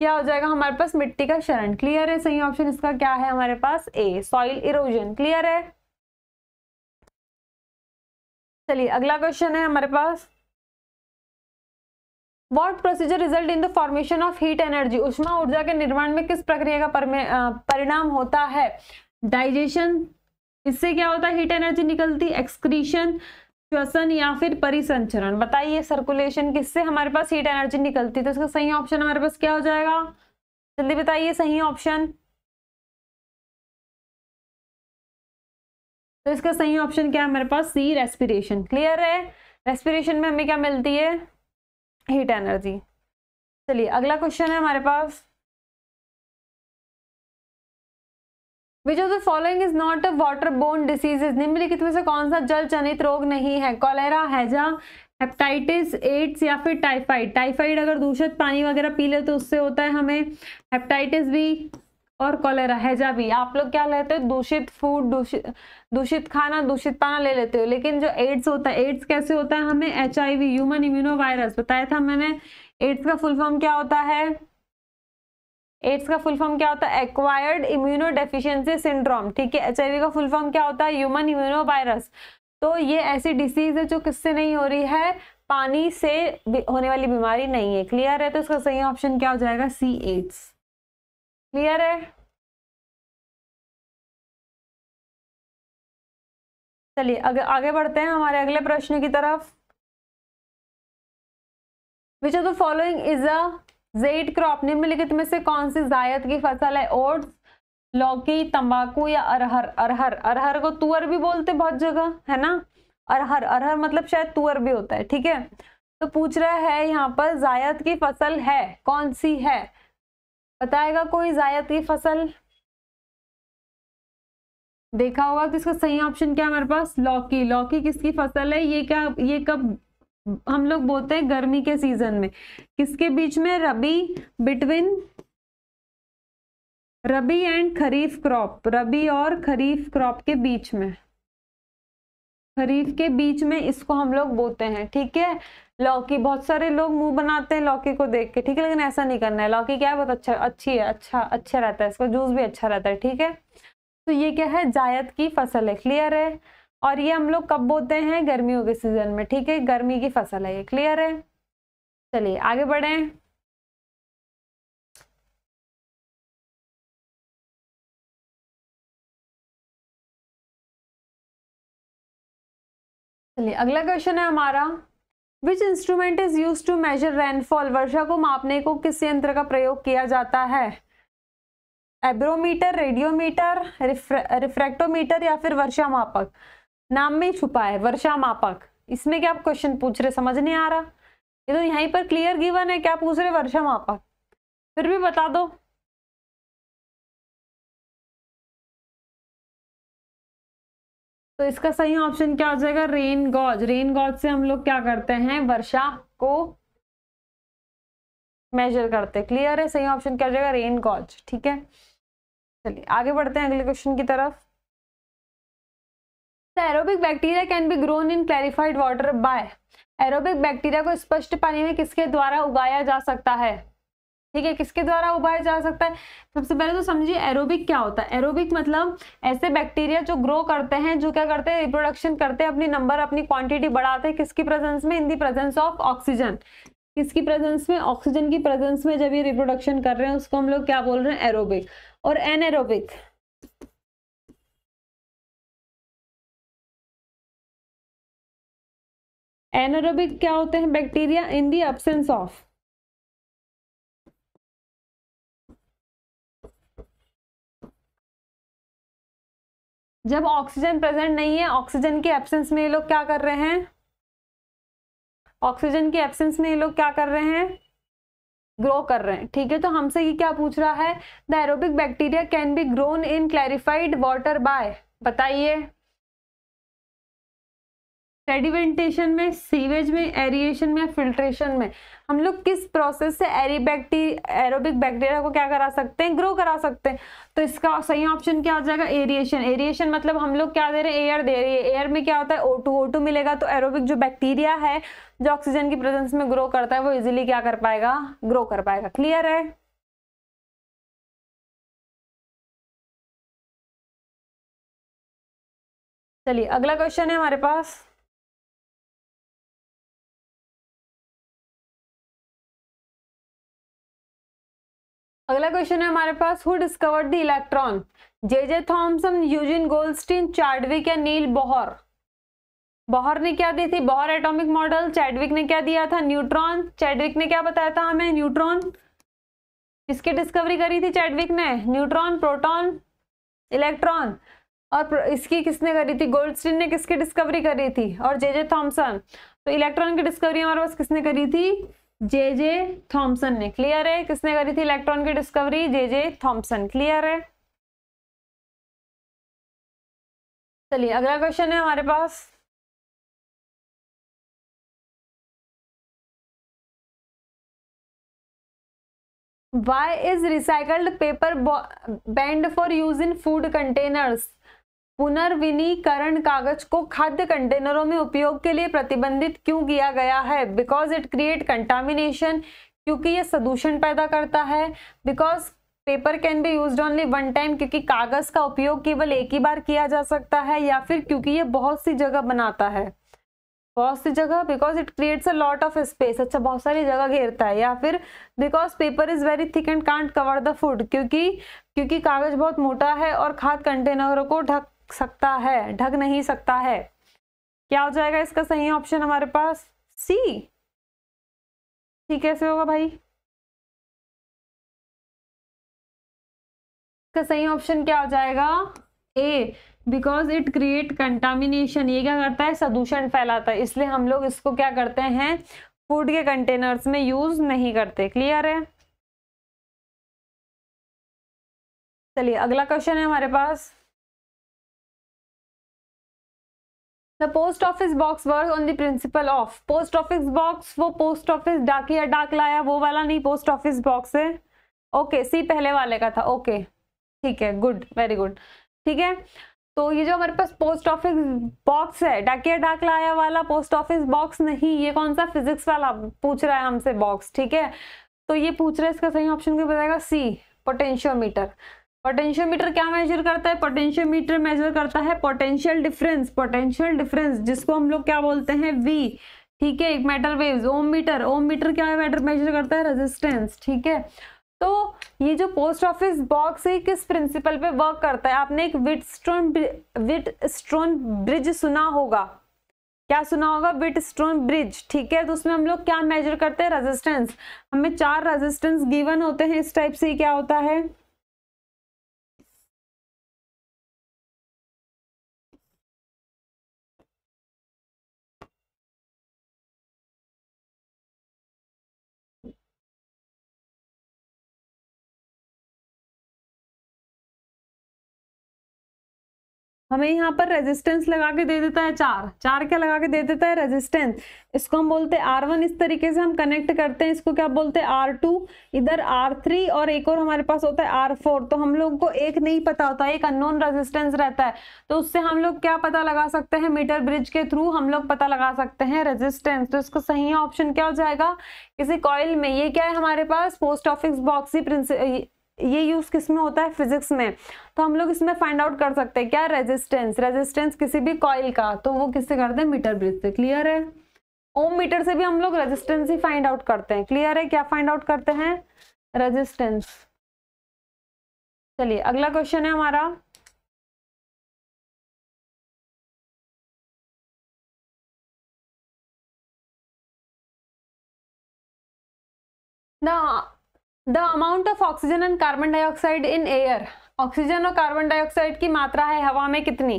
क्या हो जाएगा हमारे पास मिट्टी का शरण क्लियर है सही ऑप्शन इसका क्या है हमारे पास ए सॉइल इरोजन क्लियर है चलिए अगला क्वेश्चन है हमारे पास what procedure result in the formation of heat energy उष्मा ऊर्जा के निर्माण में किस प्रक्रिया का परिणाम होता है डाइजेशन इससे क्या होता है हीट एनर्जी निकलती एक्सक्रीशन श्वसन या फिर परिसंचरण बताइए सर्कुलेशन किससे हमारे पास हीट एनर्जी निकलती है तो इसका सही ऑप्शन हमारे पास क्या हो जाएगा जल्दी बताइए सही ऑप्शन तो इसका सही ऑप्शन क्या है हमारे पास सी रेस्पिरेशन क्लियर है रेस्पिरेशन में हमें क्या मिलती है हीट एनर्जी चलिए अगला क्वेश्चन है हमारे पास which of the following is not a water borne disease निम्नलिखित में से कौन सा जल जनित रोग नहीं है कॉलेरा हैजा हेपेटाइटिस एड्स या फिर टाइफाइड टाइफाइड अगर दूषित पानी वगैरह पी ले तो उससे होता है हमें हेपेटाइटिस भी और कॉलेरा हैजा भी आप लोग क्या लेते हो दूषित फूड दूषित दूषित खाना दूषित पाना ले लेते हो लेकिन जो एड्स होता है एड्स कैसे होता है हमें H I V human immuno virus बताया था मैंने एड्स का फुल फॉर्म क्या होता है एड्स का फुल फॉर्म क्या होता है एक्वायर्ड इम्यूनो डेफिशिएंसी सिंड्रोम ठीक है एच का फुल फॉर्म क्या होता है ह्यूमन इम्यूनो वायरस तो ये ऐसी डिसीज है जो किससे नहीं हो रही है पानी से होने वाली बीमारी नहीं है क्लियर है तो इसका सही ऑप्शन क्या हो जाएगा सी एड्स क्लियर है चलिए आगे आगे बढ़ते हैं हमारे अगले प्रश्न की तरफ which of the following is a zaid crop निम्नलिखित में से कौन सी जायद की फसल है ओट्स लौकी तंबाकू या अरहर अरहर अरहर को तुअर भी बोलते बहुत जगह है ना अरहर अरहर मतलब शायद तुअर भी होता है ठीक है तो पूछ रहा है यहाँ पर जायद की फसल है कौन सी है बताएगा कोई जायद की फसल देखा होगा कि इसका सही ऑप्शन क्या है हमारे पास लौकी लौकी किसकी फसल है ये क्या ये कब हम लोग बोलते हैं गर्मी के सीजन में किसके बीच में rabi between rabi and kharif crop rabi और खरीफ क्रॉप के बीच में खरीफ के बीच में इसको हम लोग बोते हैं ठीक है लौकी बहुत सारे लोग मुंह बनाते हैं लौकी को देख के ठीक है लेकिन ऐसा नहीं करना है लौकी क्या है बहुत अच्छा अच्छी है अच्छा अच्छा रहता है इसका जूस भी अच्छा रहता है ठीक है तो ये क्या है जायद की फसल है क्लियर है और ये हम लोग कब बोते हैं गर्मियों के सीजन में ठीक है गर्मी की फसल है ये क्लियर है चलिए आगे बढ़े चलिए अगला क्वेश्चन है हमारा which instrument is use to measure rainfall वर्षा को मापने को किस यंत्र का प्रयोग किया जाता है एब्रोमीटर रेडियोमीटर रिफ्रेक्टोमीटर रिफ्रैक्टोमीटर या फिर वर्षा मापक नाम में ही छुपा है वर्षा मापक इसमें क्या आप क्वेश्चन पूछ रहे समझ नहीं आ रहा ये तो यहीं पर क्लियर गिवन है क्या पूछ रहे वर्षा मापक फिर भी बता दो तो इसका सही ऑप्शन क्या हो जाएगा रेन गॉज रेन गॉज से हम लोग क्या करते हैं वर्षा को मेजर करते हैं क्लियर है सही ऑप्शन क्या हो जाएगा रेन गॉज ठीक है चलिए आगे बढ़ते हैं अगले क्वेश्चन की तरफ aerobic bacteria can be grown in clarified water by aerobic bacteria को स्पष्ट पानी में किसके द्वारा उगाया जा सकता है ठीक है किसके द्वारा उगाया जा सकता है सबसे पहले तो समझिए एरोबिक क्या होता है एरोबिक मतलब ऐसे बैक्टीरिया जो ग्रो करते हैं जो क्या करते हैं रिप्रोडक्शन करते हैं अपनी नंबर अपनी क्वांटिटी बढ़ाते हैं किसकी प्रेजेंस में in the presence of oxygen किसकी प्रेजेंस में ऑक्सीजन की प्रेजेंस में जब ये रिप्रोडक्शन कर रहे हैं उसको हम लोग क्या बोल रहे हैं एरोबिक और एनएरोबिक एनारोबिक क्या होते हैं bacteria in the absence of जब ऑक्सीजन प्रेजेंट नहीं है ऑक्सीजन के एब्सेंस में ये लोग क्या कर रहे हैं ऑक्सीजन के एब्सेंस में ये लोग क्या कर रहे हैं ग्रो कर रहे हैं ठीक है तो हमसे ये क्या पूछ रहा है the aerobic bacteria can be grown in clarified water by बताइए सेडिमेंटेशन में सीवेज में एरिएशन में फिल्ट्रेशन में हम लोग किस प्रोसेस से एरीबैक्टी एरोबिक बैक्टीरिया को क्या करा सकते हैं ग्रो करा सकते हैं तो इसका सही ऑप्शन क्या हो जाएगा एरिएशन एरिएशन मतलब हम लोग क्या दे रहे हैं एयर दे रही है एयर में क्या होता है ओ टू ओ टू मिलेगा तो एरोबिक जो बैक्टीरिया है जो ऑक्सीजन की प्रेजेंस में ग्रो करता है वो इजिली क्या कर पाएगा ग्रो कर पाएगा क्लियर है चलिए अगला क्वेश्चन है हमारे पास अगला क्वेश्चन है हमारे पास who discovered the electron J J Thomson Eugene Goldstein Chadwick या नील बोहर बोहर ने क्या दी थी बोहर एटॉमिक मॉडल चैडविक ने क्या दिया था न्यूट्रॉन चैडविक ने क्या बताया था हमें न्यूट्रॉन किसकी डिस्कवरी करी थी चैडविक ने न्यूट्रॉन प्रोटॉन इलेक्ट्रॉन और इसकी किसने करी थी गोल्डस्टीन ने किसकी डिस्कवरी करी थी और जे जे थॉम्सन तो इलेक्ट्रॉन की डिस्कवरी हमारे पास किसने करी थी जे जे थॉम्सन ने क्लियर है किसने करी थी इलेक्ट्रॉन की discovery J J Thomson clear है चलिए अगला क्वेश्चन है हमारे पास why is recycled paper banned for use in food containers पुनर्विनीकरण कागज को खाद्य कंटेनरों में उपयोग के लिए प्रतिबंधित क्यों किया गया है बिकॉज इट क्रिएट कंटामिनेशन क्योंकि ये सदूषण पैदा करता है because paper can be use only one time क्योंकि कागज का उपयोग केवल एक ही बार किया जा सकता है या फिर क्योंकि ये बहुत सी जगह बनाता है बहुत सी जगह because it creates a lot of space अच्छा बहुत सारी जगह घेरता है या फिर because paper is very thick and can't cover the food क्योंकि क्योंकि कागज बहुत मोटा है और खाद कंटेनरों को ढक सकता है ढक नहीं सकता है क्या हो जाएगा इसका सही ऑप्शन हमारे पास सी सी कैसे होगा भाई इसका सही ऑप्शन क्या हो जाएगा A because it create contamination ये क्या करता है सदूषण फैलाता है इसलिए हम लोग इसको क्या करते हैं फूड के कंटेनर्स में यूज नहीं करते क्लियर है चलिए अगला क्वेश्चन है हमारे पास the post office box work on the principle of post office box वो पोस्ट ऑफिस डाकी या डाक लाया वो वाला नहीं पोस्ट ऑफिस बॉक्स है ओके okay, सी पहले वाले का था ओके okay, ठीक है गुड वेरी गुड ठीक है तो ये जो हमारे पास पोस्ट ऑफिस बॉक्स है डाकिया डाक लाया वाला पोस्ट ऑफिस बॉक्स नहीं ये कौन सा फिजिक्स वाला पूछ रहा है हमसे बॉक्स ठीक है तो ये पूछ रहा है इसका सही ऑप्शन क्या बताएगा सी पोटेंशियोमीटर पोटेंशियोमीटर क्या मेजर करता है पोटेंशियोमीटर मेजर करता है पोटेंशियल डिफरेंस पोटेंशियल डिफरेंस जिसको हम लोग क्या बोलते हैं वी ठीक है एक metal wave ohm meter ohm meter क्या है मैटर मेजर करता है रेजिस्टेंस ठीक है तो ये जो पोस्ट ऑफिस बॉक्स है किस प्रिंसिपल पे वर्क करता है आपने एक Wheatstone Wheatstone bridge सुना होगा क्या सुना होगा विट स्टोन ब्रिज ठीक है तो उसमें हम लोग क्या मेजर करते हैं रेजिस्टेंस हमें चार रेजिस्टेंस गिवन होते हैं इस टाइप से क्या होता है हमें यहाँ पर रेजिस्टेंस लगा के दे देता है चार चार क्या लगा के दे देता है रेजिस्टेंस इसको हम बोलते हैं आर वन इस तरीके से हम कनेक्ट करते हैं इसको क्या बोलते हैं आर टू इधर आर थ्री और एक और हमारे पास होता है आर फोर तो हम लोगों को एक नहीं पता होता एक अननोन रेजिस्टेंस रहता है तो उससे हम लोग क्या पता लगा सकते हैं मीटर ब्रिज के थ्रू हम लोग पता लगा सकते हैं रेजिस्टेंस तो इसका सही ऑप्शन क्या हो जाएगा किसी कॉयल में ये क्या है हमारे पास पोस्ट ऑफिस बॉक्स ही प्रिंसि ये यूज़ किस में होता है फिजिक्स में तो हम लोग इसमें फाइंड आउट कर सकते हैं क्या रेजिस्टेंस रेजिस्टेंस किसी भी कॉइल का तो वो किससे करते हैं मीटर ब्रिज से क्लियर है ओम मीटर से भी हम लोग रेजिस्टेंस ही फाइंड आउट करते हैं क्लियर है क्या फाइंड आउट करते हैं रेजिस्टेंस चलिए अगला क्वेश्चन है हमारा ना the amount of oxygen and carbon dioxide in air oxygen और कार्बन डाइऑक्साइड की मात्रा है हवा में कितनी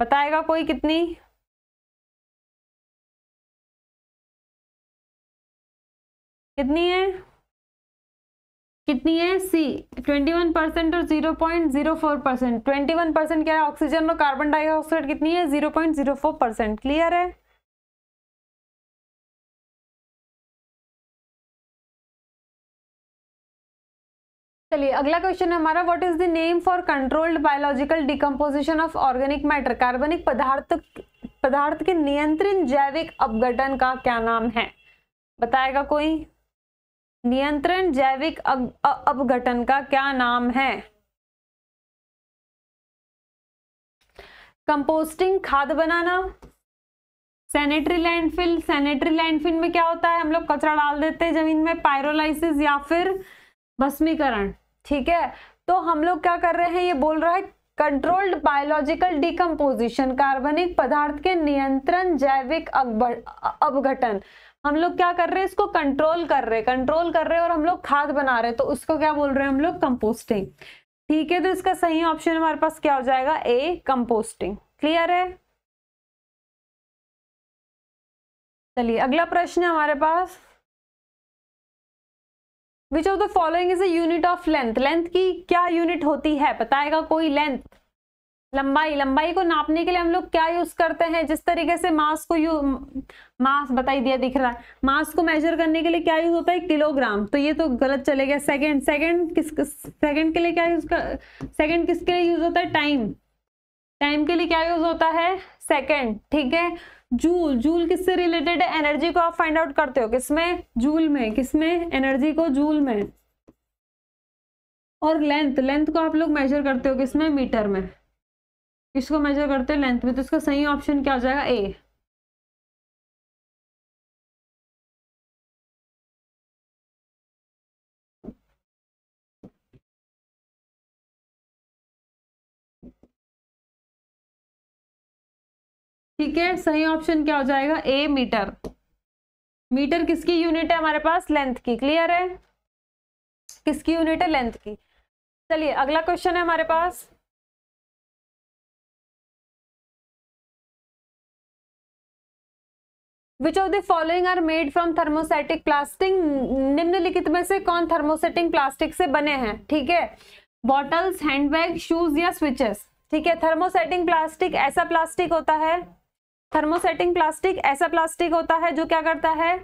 बताएगा कोई कितनी कितनी है कितनी है सी ट्वेंटी वन परसेंट और zero zero point four percent twenty one percent क्या है ऑक्सीजन और कार्बन डाइऑक्साइड कितनी है zero zero point four percent clear है चलिए अगला क्वेश्चन है हमारा what is the name for controlled biological decomposition of organic matter कार्बनिक पदार्थ पदार्थ के नियंत्रित जैविक अपघटन का क्या नाम है बताएगा कोई नियंत्रण जैविक अपघटन का क्या नाम है कंपोस्टिंग खाद बनाना सैनिटरी लैंडफिल सैनिटरी लैंडफिल में क्या होता है हम लोग कचरा डाल देते हैं जमीन में पायरोलाइसिस या फिर भस्मीकरण ठीक है तो हम लोग क्या कर रहे हैं ये बोल रहा है कंट्रोल्ड बायोलॉजिकल डिकम्पोजिशन कार्बनिक पदार्थ के नियंत्रण जैविक अवघटन हम लोग क्या कर रहे हैं इसको कंट्रोल कर रहे हैं कंट्रोल कर रहे हैं और हम लोग खाद बना रहे हैं तो उसको क्या बोल रहे हैं हम लोग कंपोस्टिंग ठीक है तो इसका सही ऑप्शन हमारे पास क्या हो जाएगा ए कंपोस्टिंग क्लियर है चलिए अगला प्रश्न है हमारे पास which of the following is at of length length की क्या यूनिट होती है बताएगा कोई लेंथ लंबाई लंबाई को नापने के लिए हम लोग क्या यूज करते हैं जिस तरीके से मास को यू मास बताई दिया दिख रहा है मास को मेजर करने के लिए क्या यूज होता है किलोग्राम तो ये तो गलत चले गया सेकेंड सेकेंड किस सेकेंड के लिए क्या यूज कर सेकेंड किसके लिए यूज होता है टाइम टाइम के लिए क्या यूज होता है सेकेंड ठीक है जूल जूल किससे रिलेटेड है एनर्जी को आप फाइंड आउट करते हो किसमें जूल में किसमें एनर्जी को जूल में और लेंथ लेंथ को आप लोग मेजर करते हो किसमें मीटर में किसको मेजर करते हो लेंथ में तो इसका सही ऑप्शन क्या हो जाएगा ए ठीक है सही ऑप्शन क्या हो जाएगा ए मीटर मीटर किसकी यूनिट है हमारे पास लेंथ की क्लियर है किसकी यूनिट है लेंथ की चलिए अगला क्वेश्चन है हमारे पास which of the following are made from thermosetting plastic निम्नलिखित में से कौन थर्मोसेटिंग प्लास्टिक से बने हैं ठीक है बॉटल्स हैंडबैग शूज या स्विचेस ठीक है थर्मोसेटिंग प्लास्टिक ऐसा प्लास्टिक होता है थर्मोसेटिंग प्लास्टिक ऐसा प्लास्टिक होता है जो क्या करता है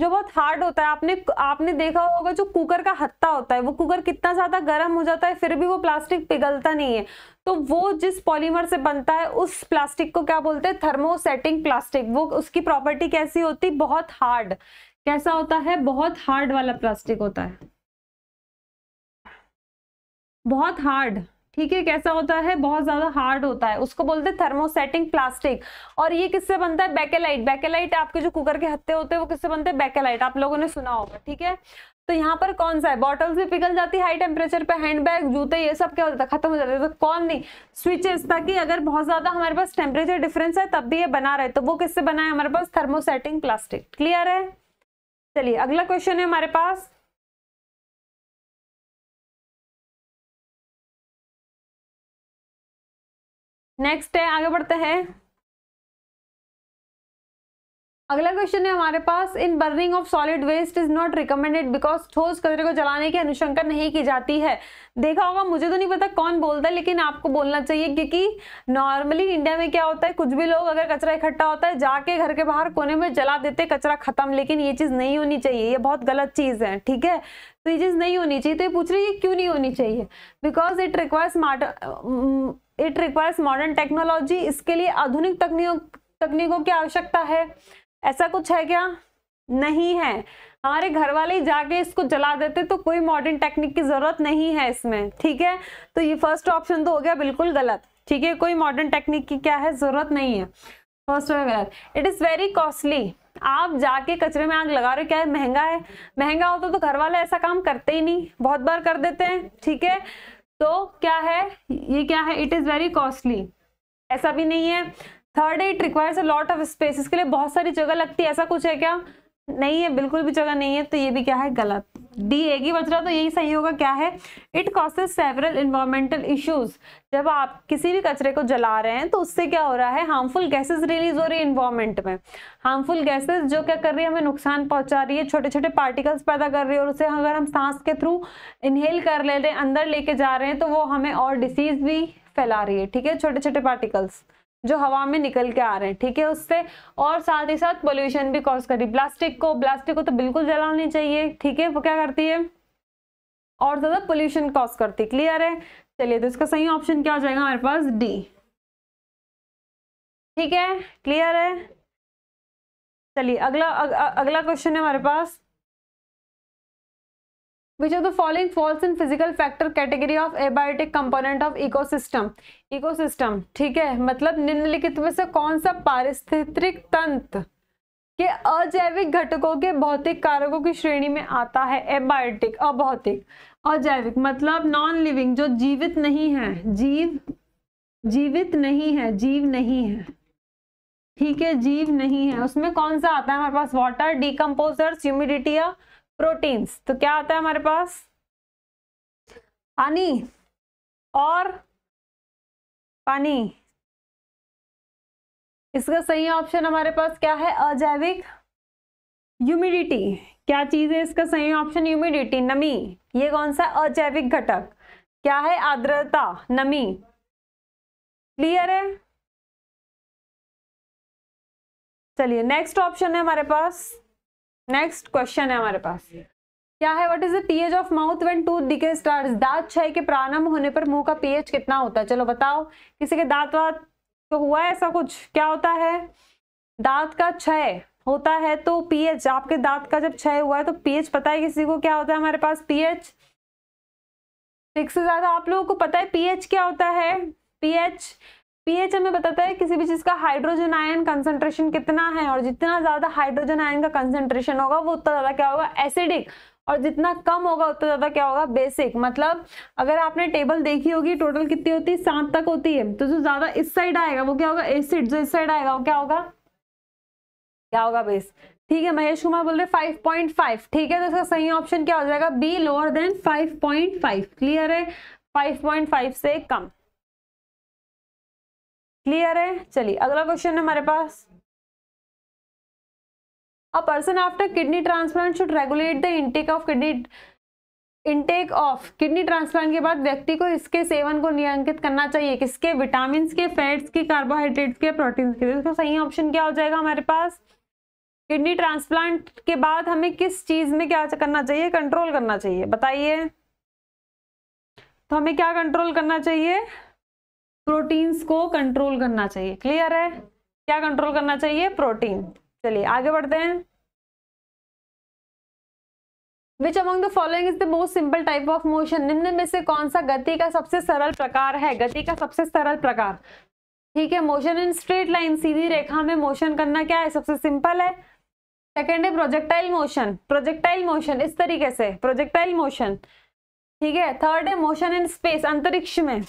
जो बहुत हार्ड होता है आपने आपने देखा होगा जो कुकर का हत्ता होता है वो कुकर कितना ज़्यादा गर्म हो जाता है फिर भी वो प्लास्टिक पिघलता नहीं है तो वो जिस पॉलीमर से बनता है उस प्लास्टिक को क्या बोलते हैं थर्मोसेटिंग प्लास्टिक वो उसकी प्रॉपर्टी कैसी होती बहुत हार्ड कैसा होता है बहुत हार्ड वाला प्लास्टिक होता है बहुत हार्ड ठीक है कैसा होता है बहुत ज्यादा हार्ड होता है उसको बोलते हैं थर्मोसेटिंग प्लास्टिक और ये किससे बनता है बैकेलाइट बैकेलाइट आपके जो कुकर के हत्ते होते हैं वो किससे बनते हैं बैकेलाइट आप लोगों ने सुना होगा ठीक है तो यहाँ पर कौन सा है बॉटल्स भी पिघल जाती है हाई टेम्परेचर पे हैंडबैग जूते ये सब क्या हो जाता है खत्म हो जाता है तो कौन नहीं स्विचेस ताकि अगर बहुत ज्यादा हमारे पास टेम्परेचर डिफरेंस है तब भी ये बना रहे तो वो किससे बना है हमारे पास थर्मोसेटिंग प्लास्टिक क्लियर है चलिए अगला क्वेश्चन है हमारे पास नेक्स्ट है आगे बढ़ते हैं अगला क्वेश्चन है हमारे पास in burning of solid waste is not recommended because ठोस कचरे को जलाने की अनुशंका नहीं की जाती है देखा होगा मुझे तो नहीं पता कौन बोलता है लेकिन आपको बोलना चाहिए क्योंकि नॉर्मली इंडिया में क्या होता है कुछ भी लोग अगर कचरा इकट्ठा होता है जाके घर के बाहर कोने में जला देते कचरा खत्म लेकिन ये चीज़ नहीं होनी चाहिए ये बहुत गलत चीज़ है ठीक है तो ये चीज़ नहीं होनी चाहिए तो ये पूछ रही है क्यों नहीं होनी चाहिए because it requires it requires modern technology इसके लिए आधुनिक तकनीकों तकनीकों की आवश्यकता है ऐसा कुछ है क्या नहीं है हमारे घर वाले जाके इसको जला देते तो कोई मॉडर्न टेक्निक की जरूरत नहीं है इसमें ठीक है तो ये फर्स्ट ऑप्शन तो हो गया बिल्कुल गलत ठीक है कोई मॉडर्न टेक्निक की क्या है जरूरत नहीं है फर्स्ट में गलत इट इज़ वेरी कॉस्टली आप जाके कचरे में आग लगा रहे हो क्या है महंगा है महंगा होता तो घर वाले ऐसा काम करते ही नहीं बहुत बार कर देते हैं ठीक है तो क्या है ये क्या है इट इज़ वेरी कॉस्टली ऐसा भी नहीं है third it requires a lot of space इसके लिए बहुत सारी जगह लगती है ऐसा कुछ है क्या नहीं है बिल्कुल भी जगह नहीं है तो ये भी क्या है गलत डी एगी बच रहा तो यही सही होगा क्या है it causes several environmental issues जब आप किसी भी कचरे को जला रहे हैं तो उससे क्या हो रहा है हार्मफुल गैसेस रिलीज हो रही है इन्वायरमेंट में हार्मफुल गैसेस जो क्या कर रही है हमें नुकसान पहुंचा रही है छोटे छोटे पार्टिकल्स पैदा कर रही है और उसे अगर हम सांस के थ्रू इनहेल कर ले रहे हैं अंदर लेके जा रहे हैं तो वो हमें और डिसीज भी फैला रही है ठीक है छोटे छोटे पार्टिकल्स जो हवा में निकल के आ रहे हैं ठीक है उससे और साथ ही साथ पोल्यूशन भी कॉज है प्लास्टिक को प्लास्टिक को तो बिल्कुल जलानी चाहिए ठीक है वो क्या करती है और ज़्यादा पोल्यूशन कॉज करती क्लियर है चलिए तो इसका सही ऑप्शन क्या हो जाएगा हमारे पास डी ठीक है क्लियर है चलिए अगला अग, अगला क्वेश्चन है हमारे पास which of the following falls in physical factor category of abiotic component of ecosystem ecosystem ठीक है मतलब निम्नलिखित में से कौन सा पारिस्थितिक तंत्र के अजैविक घटकों के भौतिक कारकों की श्रेणी में आता है एबायोटिक अभौतिक अजैविक मतलब नॉन लिविंग जो जीवित नहीं है जीव जीवित नहीं है जीव नहीं है ठीक है जीव नहीं है उसमें कौन सा आता है हमारे पास वाटर डिकम्पोजर्स ह्यूमिडिटिया प्रोटीन्स तो क्या आता है हमारे पास पानी और पानी इसका सही ऑप्शन हमारे पास क्या है अजैविक ह्यूमिडिटी क्या चीज है इसका सही ऑप्शन ह्यूमिडिटी नमी ये कौन सा अजैविक घटक क्या है आर्द्रता नमी क्लियर है चलिए नेक्स्ट ऑप्शन है हमारे पास नेक्स्ट क्वेश्चन है हमारे पास क्या है what is the pH of mouth when tooth decay starts दांत क्षय के प्रारंभ होने पर मुंह का पीएच कितना होता है चलो बताओ किसी के दांत वात तो हुआ ऐसा कुछ क्या होता है दांत का क्षय होता है तो पीएच आपके दांत का जब क्षय हुआ है तो पीएच पता है किसी को क्या होता है हमारे पास पीएच सिक्स से ज्यादा आप लोगों को पता है पीएच क्या होता है पीएच पीएच हमें बताता है किसी भी चीज का हाइड्रोजन आयन कंसेंट्रेशन कितना है और जितना ज्यादा हाइड्रोजन आयन का कंसेंट्रेशन होगा वो उतना ज्यादा क्या होगा एसिडिक और जितना कम होगा उतना ज्यादा क्या होगा बेसिक मतलब अगर आपने टेबल देखी होगी टोटल कितनी होती है सात तक होती है तो जो ज्यादा इस साइड आएगा वो क्या होगा एसिड जो इस साइड आएगा वो क्या होगा क्या होगा बेस ठीक है महेश कुमार बोल रहे फाइव पॉइंट फाइव ठीक है तो इसका सही ऑप्शन क्या हो जाएगा B lower than five point five clear है फाइव पॉइंट फाइव से कम क्लियर है चलिए अगला क्वेश्चन है हमारे पास a person after kidney transplant should regulate the intake of kidney intake of kidney transplant के बाद व्यक्ति को इसके सेवन को नियंत्रित करना चाहिए किसके विटामिन के फैट्स के कार्बोहाइड्रेट्स के प्रोटीन के तो सही ऑप्शन क्या हो जाएगा हमारे पास किडनी ट्रांसप्लांट के बाद हमें किस चीज में क्या करना चाहिए कंट्रोल करना चाहिए बताइए तो हमें क्या कंट्रोल करना चाहिए प्रोटीन्स को कंट्रोल करना चाहिए क्लियर है क्या कंट्रोल करना चाहिए प्रोटीन चलिए आगे बढ़ते हैं which among the following is the most simple type of motion निम्न में से कौन सा गति का सबसे सरल प्रकार है गति का सबसे सरल प्रकार ठीक है मोशन इन स्ट्रेट लाइन सीधी रेखा में मोशन करना क्या है सबसे सिंपल है सेकेंड है प्रोजेक्टाइल मोशन प्रोजेक्टाइल मोशन इस तरीके से प्रोजेक्टाइल मोशन ठीक है थर्ड है मोशन इन स्पेस अंतरिक्ष में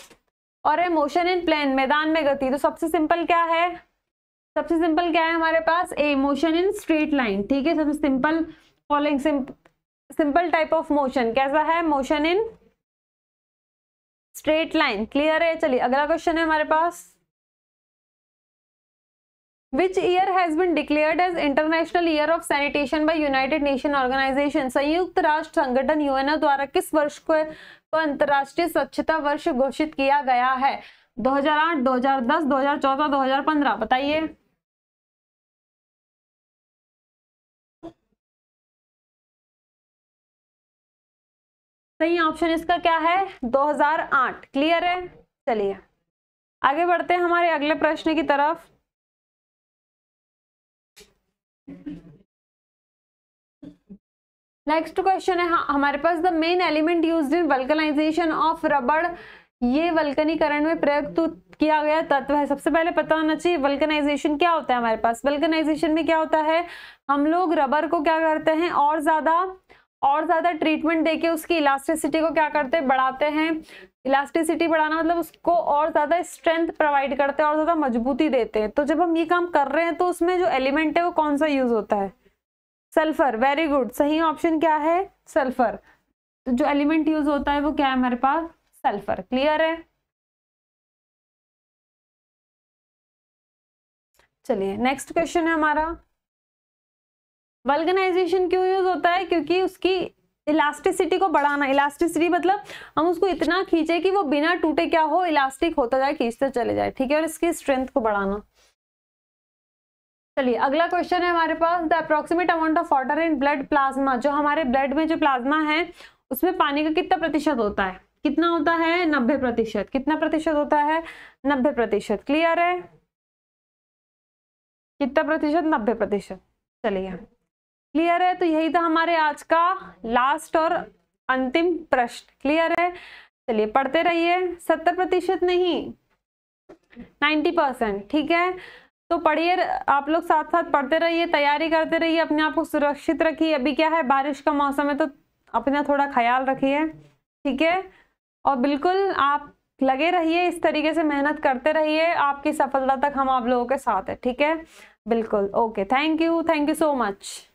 और है मोशन इन प्लेन मैदान में गति तो सबसे सिंपल क्या है सबसे सिंपल क्या है हमारे पास A motion in straight line ठीक है सबसे simple following simple type of motion कैसा है motion in straight line clear है चलिए अगला क्वेश्चन है हमारे पास which year has been declared as International Year of Sanitation by United Nation Organisation संयुक्त राष्ट्र संगठन यूएनओ द्वारा किस वर्ष को को अंतर्राष्ट्रीय स्वच्छता वर्ष घोषित किया गया है 2008, 2010, 2014, 2015 बताइए सही ऑप्शन इसका क्या है 2008 क्लियर है चलिए आगे बढ़ते हैं हमारे अगले प्रश्न की तरफ नेक्स्ट क्वेश्चन है हाँ, हमारे पास the main element use in vulcanisation of रबड़ ये वल्कनीकरण में प्रयुक्त तो किया गया तत्व है सबसे पहले पता होना चाहिए वल्कनाइजेशन क्या होता है हमारे पास वल्कनाइजेशन में क्या होता है हम लोग रबर को क्या करते हैं और ज़्यादा और ज़्यादा ट्रीटमेंट देके उसकी इलास्टिसिटी को क्या करते हैं बढ़ाते हैं इलास्टिसिटी बढ़ाना मतलब उसको और ज़्यादा स्ट्रेंथ प्रोवाइड करते हैं और ज़्यादा मजबूती देते हैं तो जब हम ये काम कर रहे हैं तो उसमें जो एलिमेंट है वो कौन सा यूज़ होता है सल्फर वेरी गुड सही ऑप्शन क्या है सल्फर तो जो एलिमेंट यूज होता है वो क्या है हमारे पास सल्फर क्लियर है चलिए नेक्स्ट क्वेश्चन है हमारा वल्गनाइजेशन क्यों यूज होता है क्योंकि उसकी इलास्टिसिटी को बढ़ाना इलास्टिसिटी मतलब हम उसको इतना खींचे कि वो बिना टूटे क्या हो इलास्टिक होता जाए खींचते चले जाए ठीक है और इसकी स्ट्रेंथ को बढ़ाना चलिए अगला क्वेश्चन है हमारे पास the approximate amount of water in blood plasma जो हमारे ब्लड में जो प्लाज्मा है उसमें पानी का कितना प्रतिशत होता है कितना होता है नब्बे प्रतिशत कितना प्रतिशत होता है नब्बे प्रतिशत क्लियर है कितना प्रतिशत नब्बे प्रतिशत चलिए क्लियर है तो यही था हमारे आज का लास्ट और अंतिम प्रश्न क्लियर है चलिए पढ़ते रहिए सत्तर प्रतिशत नहीं नाइन्टी परसेंट ठीक है तो पढ़िए आप लोग साथ साथ पढ़ते रहिए तैयारी करते रहिए अपने आप को सुरक्षित रखिए अभी क्या है बारिश का मौसम है तो अपना थोड़ा ख्याल रखिए ठीक है और बिल्कुल आप लगे रहिए इस तरीके से मेहनत करते रहिए आपकी सफलता तक हम आप लोगों के साथ है ठीक है बिल्कुल okay thank you thank you so much